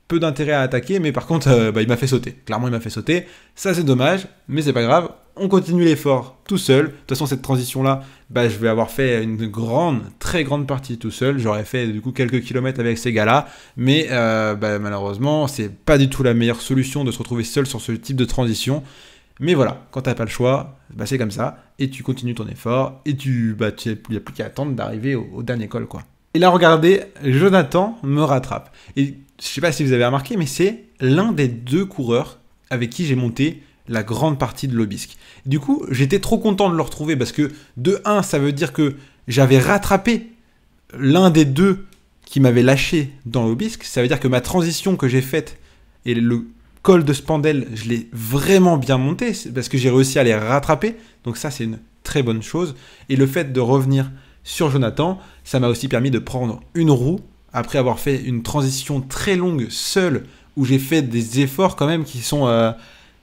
peu d'intérêt à attaquer, mais par contre, euh, bah, il m'a fait sauter. Clairement, il m'a fait sauter. Ça, c'est dommage, mais c'est pas grave. On continue l'effort tout seul. De toute façon, cette transition-là, bah, je vais avoir fait une grande, très grande partie tout seul. J'aurais fait du coup quelques kilomètres avec ces gars-là, mais euh, bah, malheureusement, c'est pas du tout la meilleure solution de se retrouver seul sur ce type de transition. Mais voilà, quand t'as pas le choix, bah, c'est comme ça, et tu continues ton effort, et tu, bah, a plus qu'à attendre d'arriver au, dernier col, quoi. Et là, regardez, Jonathan me rattrape. Et je ne sais pas si vous avez remarqué, mais c'est l'un des deux coureurs avec qui j'ai monté la grande partie de l'obisque. Du coup, j'étais trop content de le retrouver parce que de 1, ça veut dire que j'avais rattrapé l'un des deux qui m'avait lâché dans l'obisque. Ça veut dire que ma transition que j'ai faite et le col de Spandel, je l'ai vraiment bien monté parce que j'ai réussi à les rattraper. Donc ça, c'est une très bonne chose. Et le fait de revenir sur Jonathan, ça m'a aussi permis de prendre une roue après avoir fait une transition très longue seule, où j'ai fait des efforts quand même qui sont euh,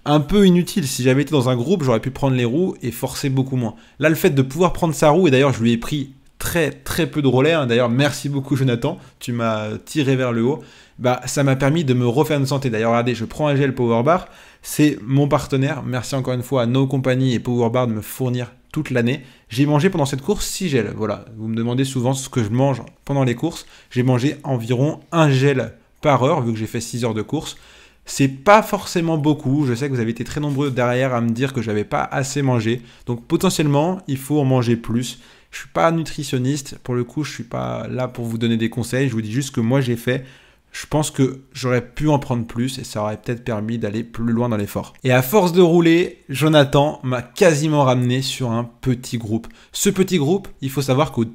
un peu inutiles. Si j'avais été dans un groupe, j'aurais pu prendre les roues et forcer beaucoup moins. Là, le fait de pouvoir prendre sa roue, et d'ailleurs, je lui ai pris très très peu de relais, hein. d'ailleurs, merci beaucoup Jonathan, tu m'as tiré vers le haut, bah, ça m'a permis de me refaire une santé. D'ailleurs, regardez, je prends un gel Power Bar, c'est mon partenaire. Merci encore une fois à nos compagnies et Power Bar de me fournir toute l'année. J'ai mangé pendant cette course 6 gels. Voilà, vous me demandez souvent ce que je mange pendant les courses. J'ai mangé environ un gel par heure, vu que j'ai fait 6 heures de course. C'est pas forcément beaucoup. Je sais que vous avez été très nombreux derrière à me dire que j'avais pas assez mangé. Donc potentiellement, il faut en manger plus. Je suis pas nutritionniste. Pour le coup, je suis pas là pour vous donner des conseils. Je vous dis juste que moi j'ai fait je pense que j'aurais pu en prendre plus et ça aurait peut-être permis d'aller plus loin dans l'effort. Et à force de rouler, Jonathan m'a quasiment ramené sur un petit groupe. Ce petit groupe, il faut savoir qu'au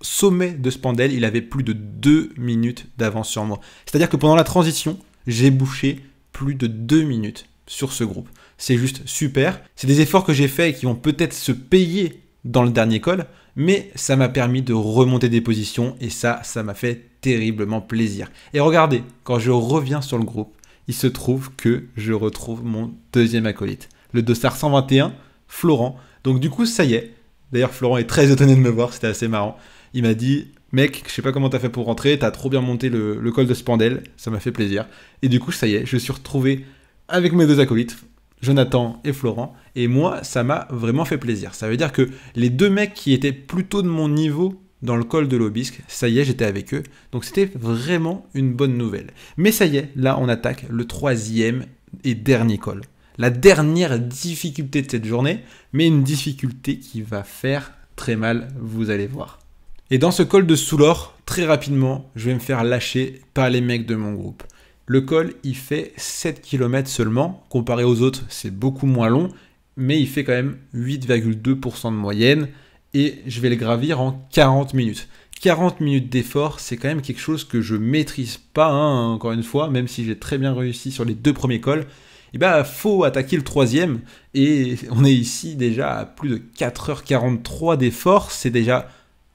sommet de Spandel, il avait plus de 2 minutes d'avance sur moi. C'est-à-dire que pendant la transition, j'ai bouché plus de 2 minutes sur ce groupe. C'est juste super. C'est des efforts que j'ai faits et qui vont peut-être se payer dans le dernier col, mais ça m'a permis de remonter des positions et ça, ça m'a fait terriblement plaisir. Et regardez, quand je reviens sur le groupe, il se trouve que je retrouve mon deuxième acolyte, le Dossard 121, Florent. Donc du coup, ça y est. D'ailleurs, Florent est très étonné de me voir, c'était assez marrant. Il m'a dit, mec, je sais pas comment t'as fait pour rentrer, t'as trop bien monté le, le col de Spandel, ça m'a fait plaisir. Et du coup, ça y est, je suis retrouvé avec mes deux acolytes, Jonathan et Florent, et moi, ça m'a vraiment fait plaisir. Ça veut dire que les deux mecs qui étaient plutôt de mon niveau dans le col de l'Obisque, Ça y est, j'étais avec eux. Donc c'était vraiment une bonne nouvelle. Mais ça y est, là, on attaque le troisième et dernier col. La dernière difficulté de cette journée, mais une difficulté qui va faire très mal, vous allez voir. Et dans ce col de Soulor, très rapidement, je vais me faire lâcher par les mecs de mon groupe. Le col, il fait 7 km seulement. Comparé aux autres, c'est beaucoup moins long, mais il fait quand même 8,2% de moyenne et je vais le gravir en 40 minutes. 40 minutes d'effort, c'est quand même quelque chose que je maîtrise pas, hein, encore une fois, même si j'ai très bien réussi sur les deux premiers cols. Et eh ben, faut attaquer le troisième, et on est ici déjà à plus de 4h43 d'effort, c'est déjà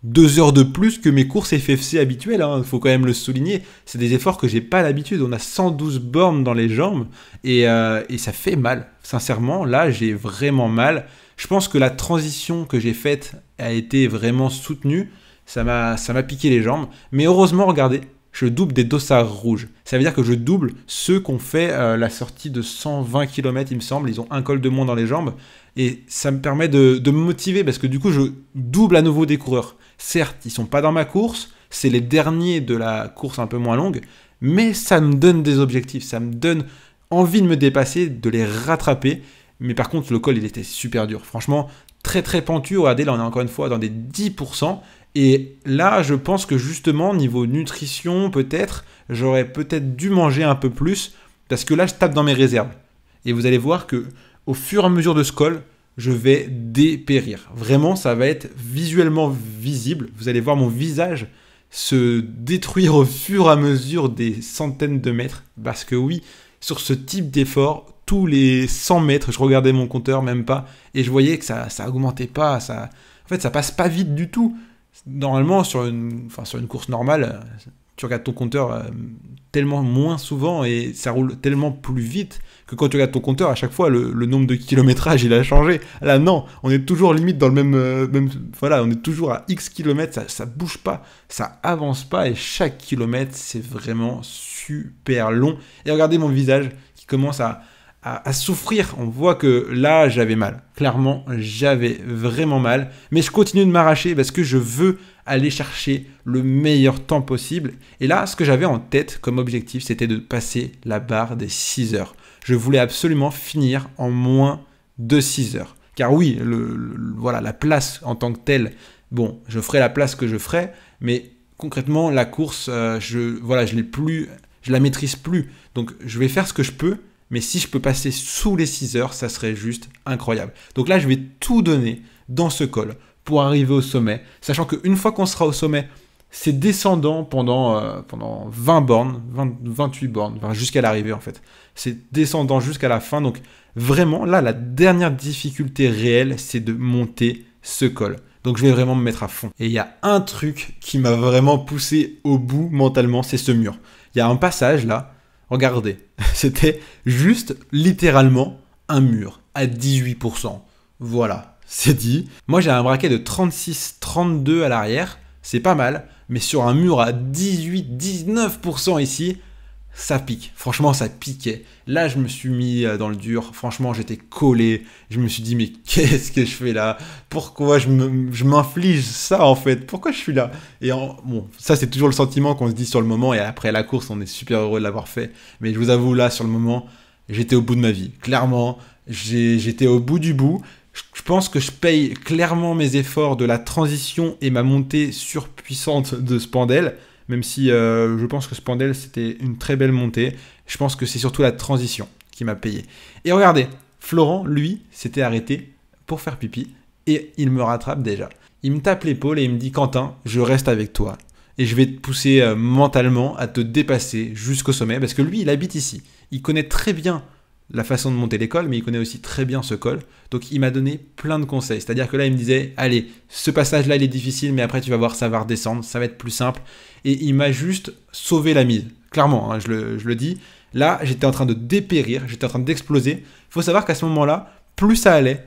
2 heures de plus que mes courses FFC habituelles, il hein. faut quand même le souligner, c'est des efforts que j'ai pas l'habitude, on a 112 bornes dans les jambes, euh, et ça fait mal, sincèrement, là j'ai vraiment mal, je pense que la transition que j'ai faite a été vraiment soutenue. Ça m'a, piqué les jambes. Mais heureusement, regardez, je double des dossards rouges. Ça veut dire que je double ceux qu'on fait euh, la sortie de 120 km, il me semble. Ils ont un col de moins dans les jambes. Et ça me permet de, me motiver parce que du coup, je double à nouveau des coureurs. Certes, ils sont pas dans ma course. C'est les derniers de la course un peu moins longue. Mais ça me donne des objectifs. Ça me donne envie de me dépasser, de les rattraper. Mais par contre, le col, il était super dur. Franchement, très très pentu. Regardez, là, on est encore une fois dans des 10%. Et là, je pense que justement, niveau nutrition, peut-être, j'aurais peut-être dû manger un peu plus. Parce que là, je tape dans mes réserves. Et vous allez voir que au fur et à mesure de ce col, je vais dépérir. Vraiment, ça va être visuellement visible. Vous allez voir mon visage se détruire au fur et à mesure des centaines de mètres. Parce que oui, sur ce type d'effort, tous les 100 mètres, je regardais mon compteur, même pas, et je voyais que ça, ça augmentait pas, ça, en fait, ça passe pas vite du tout. Normalement, sur une, enfin, sur une course normale, tu regardes ton compteur euh, tellement moins souvent et ça roule tellement plus vite que quand tu regardes ton compteur, à chaque fois, le, nombre de kilométrages, il a changé. Là, non, on est toujours limite dans le même... Euh, même voilà, on est toujours à X kilomètres, ça, ça bouge pas, ça avance pas et chaque kilomètre, c'est vraiment super long. Et regardez mon visage qui commence à à, souffrir. On voit que là, j'avais mal. Clairement, j'avais vraiment mal. Mais je continue de m'arracher parce que je veux aller chercher le meilleur temps possible. Et là, ce que j'avais en tête comme objectif, c'était de passer la barre des 6 heures. Je voulais absolument finir en moins de 6 heures. Car oui, le, voilà, la place en tant que telle, bon, je ferai la place que je ferai, mais concrètement, la course, euh, je, voilà, je l'ai plus, je la maîtrise plus. Donc, je vais faire ce que je peux, mais si je peux passer sous les 6 heures, ça serait juste incroyable. Donc là, je vais tout donner dans ce col pour arriver au sommet, sachant qu'une fois qu'on sera au sommet, c'est descendant pendant, euh, pendant 20 bornes, 28 bornes, jusqu'à l'arrivée en fait. C'est descendant jusqu'à la fin. Donc vraiment, là, la dernière difficulté réelle, c'est de monter ce col. Donc je vais vraiment me mettre à fond. Et il y a un truc qui m'a vraiment poussé au bout mentalement, c'est ce mur. Il y a un passage là Regardez, c'était juste littéralement un mur à 18%. Voilà, c'est dit. Moi j'ai un braquet de 36-32 à l'arrière, c'est pas mal, mais sur un mur à 18-19% ici, ça pique. Franchement, ça piquait. Là, je me suis mis euh, dans le dur. Franchement, j'étais collé. Je me suis dit, mais qu'est-ce que je fais là Pourquoi je m'inflige ça en fait Pourquoi je suis là Et bon, ça, c'est toujours le sentiment qu'on se dit sur le moment. Et après la course, on est super heureux de l'avoir fait. Mais je vous avoue, là, sur le moment, j'étais au bout de ma vie. Clairement, j'étais au bout du bout. Je pense que je paye clairement mes efforts de la transition et ma montée surpuissante de Spandel même si euh, je pense que Spandel, c'était une très belle montée. Je pense que c'est surtout la transition qui m'a payé. Et regardez, Florent, lui, s'était arrêté pour faire pipi, et il me rattrape déjà. Il me tape l'épaule et il me dit, Quentin, je reste avec toi, et je vais te pousser euh, mentalement à te dépasser jusqu'au sommet, parce que lui, il habite ici. Il connaît très bien la façon de monter l'école, mais il connaît aussi très bien ce col. Donc il m'a donné plein de conseils. C'est-à-dire que là, il me disait, allez, ce passage-là, il est difficile, mais après, tu vas voir, ça va redescendre, ça va être plus simple. Et il m'a juste sauvé la mise. Clairement, hein, je, le, dis. Là, j'étais en train de dépérir, j'étais en train d'exploser. Il faut savoir qu'à ce moment-là, plus ça allait,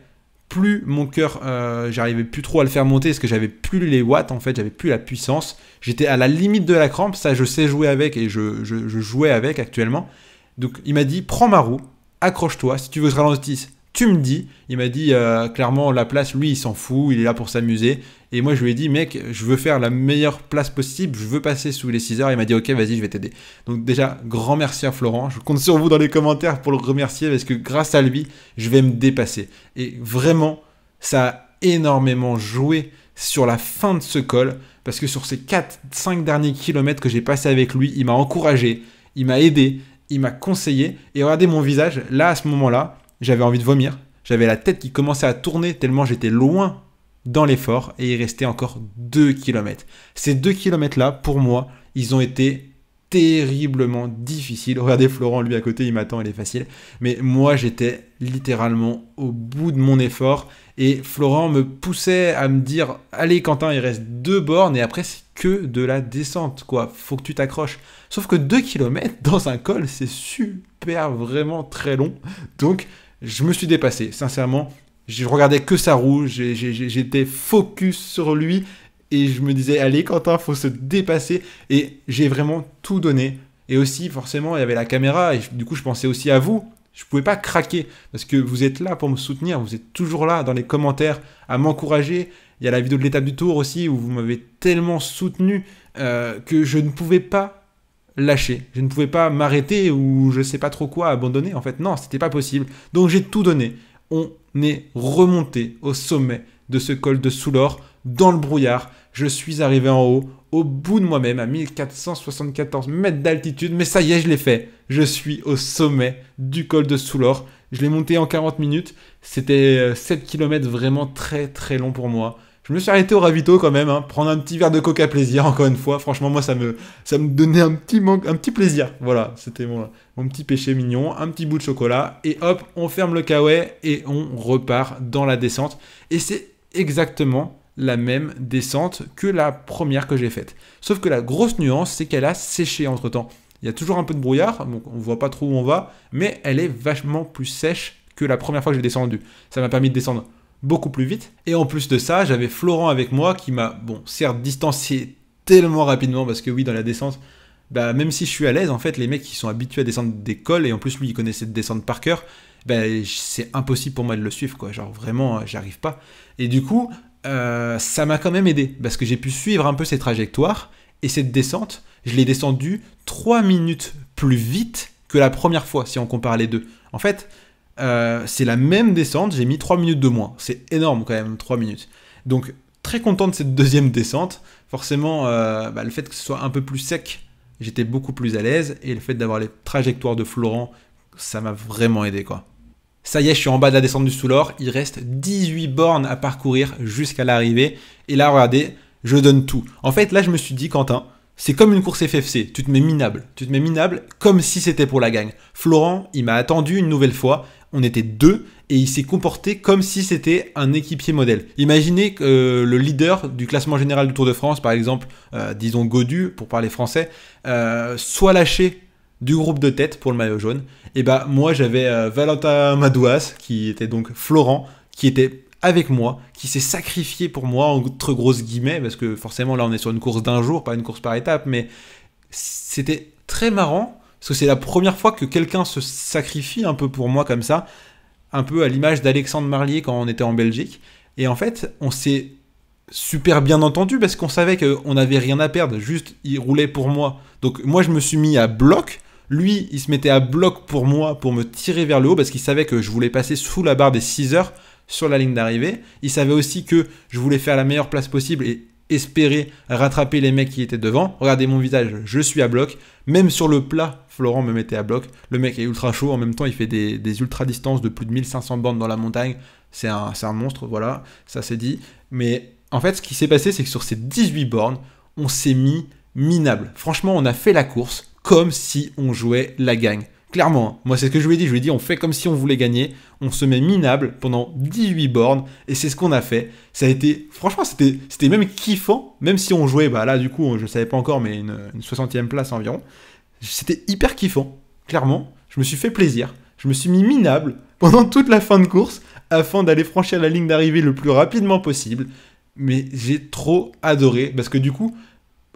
plus mon cœur, euh, j'arrivais plus trop à le faire monter, parce que j'avais plus les watts, en fait, j'avais plus la puissance. J'étais à la limite de la crampe, ça je sais jouer avec et je jouais avec actuellement. Donc il m'a dit, prends ma roue, accroche-toi, si tu veux que je ralentisse, tu me dis. Il m'a dit euh, clairement la place, lui, il s'en fout, il est là pour s'amuser. Et moi, je lui ai dit, mec, je veux faire la meilleure place possible, je veux passer sous les 6 heures. Il m'a dit, ok, vas-y, je vais t'aider. Donc, déjà, grand merci à Florent. Je compte sur vous dans les commentaires pour le remercier parce que grâce à lui, je vais me dépasser. Et vraiment, ça a énormément joué sur la fin de ce col parce que sur ces 4-5 derniers kilomètres que j'ai passé avec lui, il m'a encouragé, il m'a aidé, il m'a conseillé. Et regardez mon visage, là à ce moment-là, j'avais envie de vomir. J'avais la tête qui commençait à tourner tellement j'étais loin dans l'effort et il restait encore 2 km. Ces 2 km là, pour moi, ils ont été terriblement difficile. Regardez Florent, lui à côté, il m'attend, il est facile. Mais moi, j'étais littéralement au bout de mon effort. Et Florent me poussait à me dire, allez Quentin, il reste deux bornes et après c'est que de la descente, quoi. Faut que tu t'accroches. Sauf que 2 km dans un col, c'est super vraiment très long. Donc, je me suis dépassé, sincèrement. Je regardais que sa roue, j'étais focus sur lui et je me disais, allez Quentin, faut se dépasser. Et j'ai vraiment tout donné. Et aussi, forcément, il y avait la caméra, et du coup, je pensais aussi à vous. Je pouvais pas craquer, parce que vous êtes là pour me soutenir, vous êtes toujours là dans les commentaires à m'encourager. Il y a la vidéo de l'étape du tour aussi, où vous m'avez tellement soutenu euh, que je ne pouvais pas lâcher. Je ne pouvais pas m'arrêter ou je sais pas trop quoi, abandonner. En fait, non, c'était pas possible. Donc j'ai tout donné. On est remonté au sommet de ce col de Soulor dans le brouillard. Je suis arrivé en haut, au bout de moi-même, à 1474 mètres d'altitude, mais ça y est, je l'ai fait. Je suis au sommet du col de Soulor. Je l'ai monté en 40 minutes. C'était 7 euh, km vraiment très très long pour moi. Je me suis arrêté au ravito quand même, hein. prendre un petit verre de coca plaisir, encore une fois. Franchement, moi, ça me, ça me donnait un petit, un petit plaisir. Voilà, c'était mon, mon petit péché mignon, un petit bout de chocolat. Et hop, on ferme le kawaii et on repart dans la descente. Et c'est exactement la même descente que la première que j'ai faite. Sauf que la grosse nuance, c'est qu'elle a séché entre temps. Il y a toujours un peu de brouillard, donc on voit pas trop où on va, mais elle est vachement plus sèche que la première fois que j'ai descendu. Ça m'a permis de descendre beaucoup plus vite. Et en plus de ça, j'avais Florent avec moi qui m'a, bon, certes distancié tellement rapidement, parce que oui, dans la descente, bah, même si je suis à l'aise, en fait, les mecs qui sont habitués à descendre des cols, et en plus lui, il connaissait de descendre par cœur, bah, c'est impossible pour moi de le suivre, quoi. Genre vraiment, j'arrive pas. Et du coup, euh, ça m'a quand même aidé parce que j'ai pu suivre un peu ces trajectoires et cette descente, je l'ai descendue 3 minutes plus vite que la première fois si on compare les deux. En fait, euh, c'est la même descente, j'ai mis 3 minutes de moins. C'est énorme quand même, 3 minutes. Donc très content de cette deuxième descente. Forcément, euh, bah, le fait que ce soit un peu plus sec, j'étais beaucoup plus à l'aise et le fait d'avoir les trajectoires de Florent, ça m'a vraiment aidé quoi. Ça y est, je suis en bas de la descente du Soulor. Il reste 18 bornes à parcourir jusqu'à l'arrivée. Et là, regardez, je donne tout. En fait, là, je me suis dit, Quentin, c'est comme une course FFC. Tu te mets minable. Tu te mets minable comme si c'était pour la gagne. Florent, il m'a attendu une nouvelle fois. On était deux et il s'est comporté comme si c'était un équipier modèle. Imaginez que euh, le leader du classement général du Tour de France, par exemple, euh, disons Godu, pour parler français, euh, soit lâché du groupe de tête pour le maillot jaune, et bah moi j'avais euh, Valentin Madouas, qui était donc Florent, qui était avec moi, qui s'est sacrifié pour moi, entre grosses guillemets, parce que forcément là on est sur une course d'un jour, pas une course par étape, mais c'était très marrant, parce que c'est la première fois que quelqu'un se sacrifie un peu pour moi comme ça, un peu à l'image d'Alexandre Marlier quand on était en Belgique, et en fait on s'est super bien entendu parce qu'on savait qu'on n'avait rien à perdre, juste il roulait pour moi. Donc moi je me suis mis à bloc lui, il se mettait à bloc pour moi, pour me tirer vers le haut, parce qu'il savait que je voulais passer sous la barre des 6 heures sur la ligne d'arrivée. Il savait aussi que je voulais faire la meilleure place possible et espérer rattraper les mecs qui étaient devant. Regardez mon visage, je suis à bloc. Même sur le plat, Florent me mettait à bloc. Le mec est ultra chaud, en même temps il fait des, ultra distances de plus de 1500 bornes dans la montagne. C'est un, un, monstre, voilà, ça c'est dit. Mais en fait, ce qui s'est passé, c'est que sur ces 18 bornes, on s'est mis minable. Franchement, on a fait la course, comme si on jouait la gagne. Clairement, hein. moi c'est ce que je lui ai dit, je lui ai dit on fait comme si on voulait gagner, on se met minable pendant 18 bornes, et c'est ce qu'on a fait. Ça a été, franchement c'était, c'était même kiffant, même si on jouait, bah là du coup je ne savais pas encore, mais une, une 60e place environ. C'était hyper kiffant, clairement, je me suis fait plaisir, je me suis mis minable pendant toute la fin de course, afin d'aller franchir la ligne d'arrivée le plus rapidement possible, mais j'ai trop adoré, parce que du coup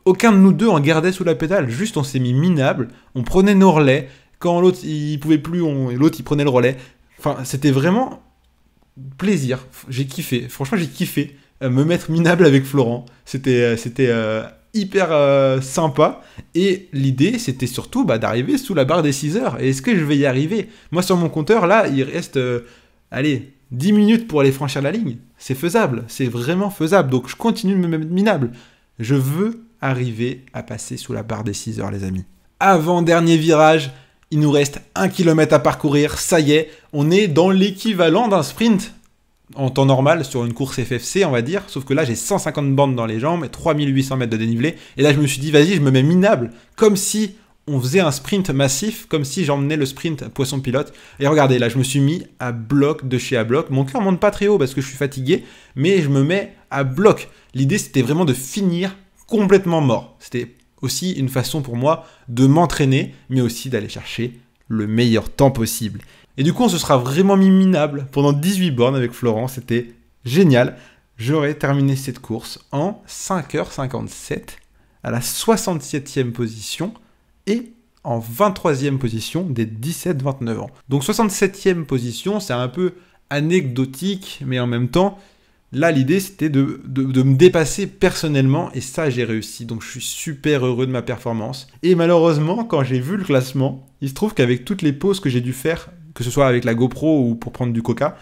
aucun de nous deux en gardait sous la pédale. Juste, on s'est mis minable. On prenait nos relais. Quand l'autre, il pouvait plus, l'autre, il prenait le relais. Enfin, c'était vraiment plaisir. J'ai kiffé. Franchement, j'ai kiffé euh, me mettre minable avec Florent. C'était, euh, c'était euh, hyper sympa. Et l'idée, c'était surtout bah, d'arriver sous la barre des 6 heures. Et est-ce que je vais y arriver Moi, sur mon compteur, là, il reste, allez, 10 minutes pour aller franchir la ligne. C'est faisable. C'est vraiment faisable. Donc, je continue de me mettre minable. Je veux arriver à passer sous la barre des 6 heures, les amis. Avant-dernier virage, il nous reste 1 km à parcourir, ça y est, on est dans l'équivalent d'un sprint en temps normal sur une course FFC, on va dire, sauf que là j'ai 150 bandes dans les jambes et 3800 mètres de dénivelé, et là je me suis dit vas-y, je me mets minable, comme si on faisait un sprint massif, comme si j'emmenais le sprint poisson pilote. Et regardez, là je me suis mis à bloc de chez à bloc, mon cœur monte pas très haut parce que je suis fatigué, mais je me mets à bloc. L'idée c'était vraiment de finir complètement mort. C'était aussi une façon pour moi de m'entraîner, mais aussi d'aller chercher le meilleur temps possible. Et du coup, on se sera vraiment mis minable pendant 18 bornes avec Florent. C'était génial. J'aurais terminé cette course en 5h57, à la 67e position et en 23e position des 17-29 ans. Donc 67e position, c'est un peu anecdotique, mais en même temps, Là, l'idée, c'était de, me dépasser personnellement, et ça, j'ai réussi. Donc, je suis super heureux de ma performance. Et malheureusement, quand j'ai vu le classement, il se trouve qu'avec toutes les pauses que j'ai dû faire, que ce soit avec la GoPro ou pour prendre du coca,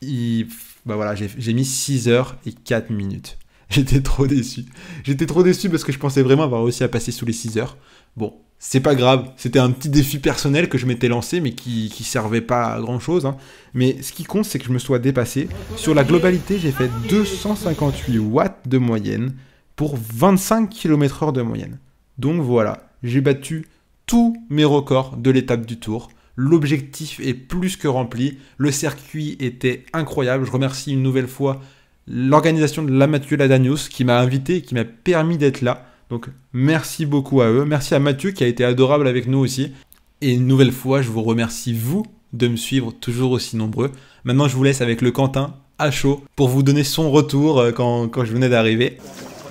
il... Bah voilà, j'ai mis 6 heures et 4 minutes. J'étais trop déçu. J'étais trop déçu parce que je pensais vraiment avoir réussi à passer sous les 6 heures. Bon, c'est pas grave. C'était un petit défi personnel que je m'étais lancé, mais qui, servait pas à grand chose. Hein. Mais ce qui compte, c'est que je me sois dépassé. Sur la globalité, j'ai fait 258 watts de moyenne pour 25 km/h de moyenne. Donc voilà, j'ai battu tous mes records de l'étape du tour. L'objectif est plus que rempli. Le circuit était incroyable. Je remercie une nouvelle fois l'organisation de la Mathieu Ladanius qui m'a invité et qui m'a permis d'être là. Donc merci beaucoup à eux. Merci à Mathieu qui a été adorable avec nous aussi. Et une nouvelle fois, je vous remercie, vous, de me suivre toujours aussi nombreux. Maintenant, je vous laisse avec le Quentin à chaud pour vous donner son retour euh, quand, je venais d'arriver.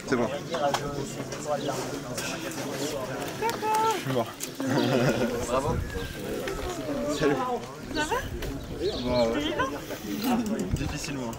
C'est bon. Je suis mort. Bravo. Salut. Ça va Difficilement.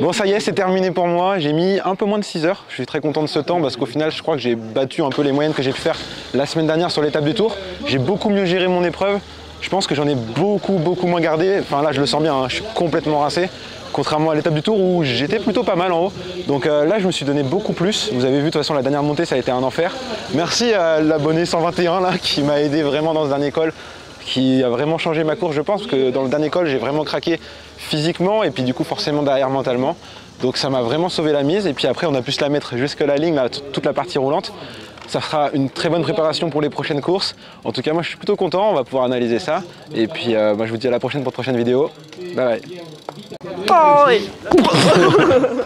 Bon ça y est, c'est terminé pour moi, j'ai mis un peu moins de 6 heures, je suis très content de ce temps parce qu'au final je crois que j'ai battu un peu les moyennes que j'ai pu faire la semaine dernière sur l'étape du tour, j'ai beaucoup mieux géré mon épreuve, je pense que j'en ai beaucoup beaucoup moins gardé, enfin là je le sens bien, hein. je suis complètement rincé, contrairement à l'étape du tour où j'étais plutôt pas mal en haut. Donc euh, là, je me suis donné beaucoup plus. Vous avez vu, de toute façon, la dernière montée, ça a été un enfer. Merci à l'abonné 121 là, qui m'a aidé vraiment dans ce dernier col qui a vraiment changé ma course je pense que dans le dernier col j'ai vraiment craqué physiquement et puis du coup forcément derrière mentalement. Donc ça m'a vraiment sauvé la mise et puis après on a pu se la mettre jusque la ligne, toute la partie roulante. Ça sera une très bonne préparation pour les prochaines courses. En tout cas moi je suis plutôt content, on va pouvoir analyser ça. Et puis moi, euh, bah, je vous dis à la prochaine pour de prochaines vidéos. Bye bye. Oh,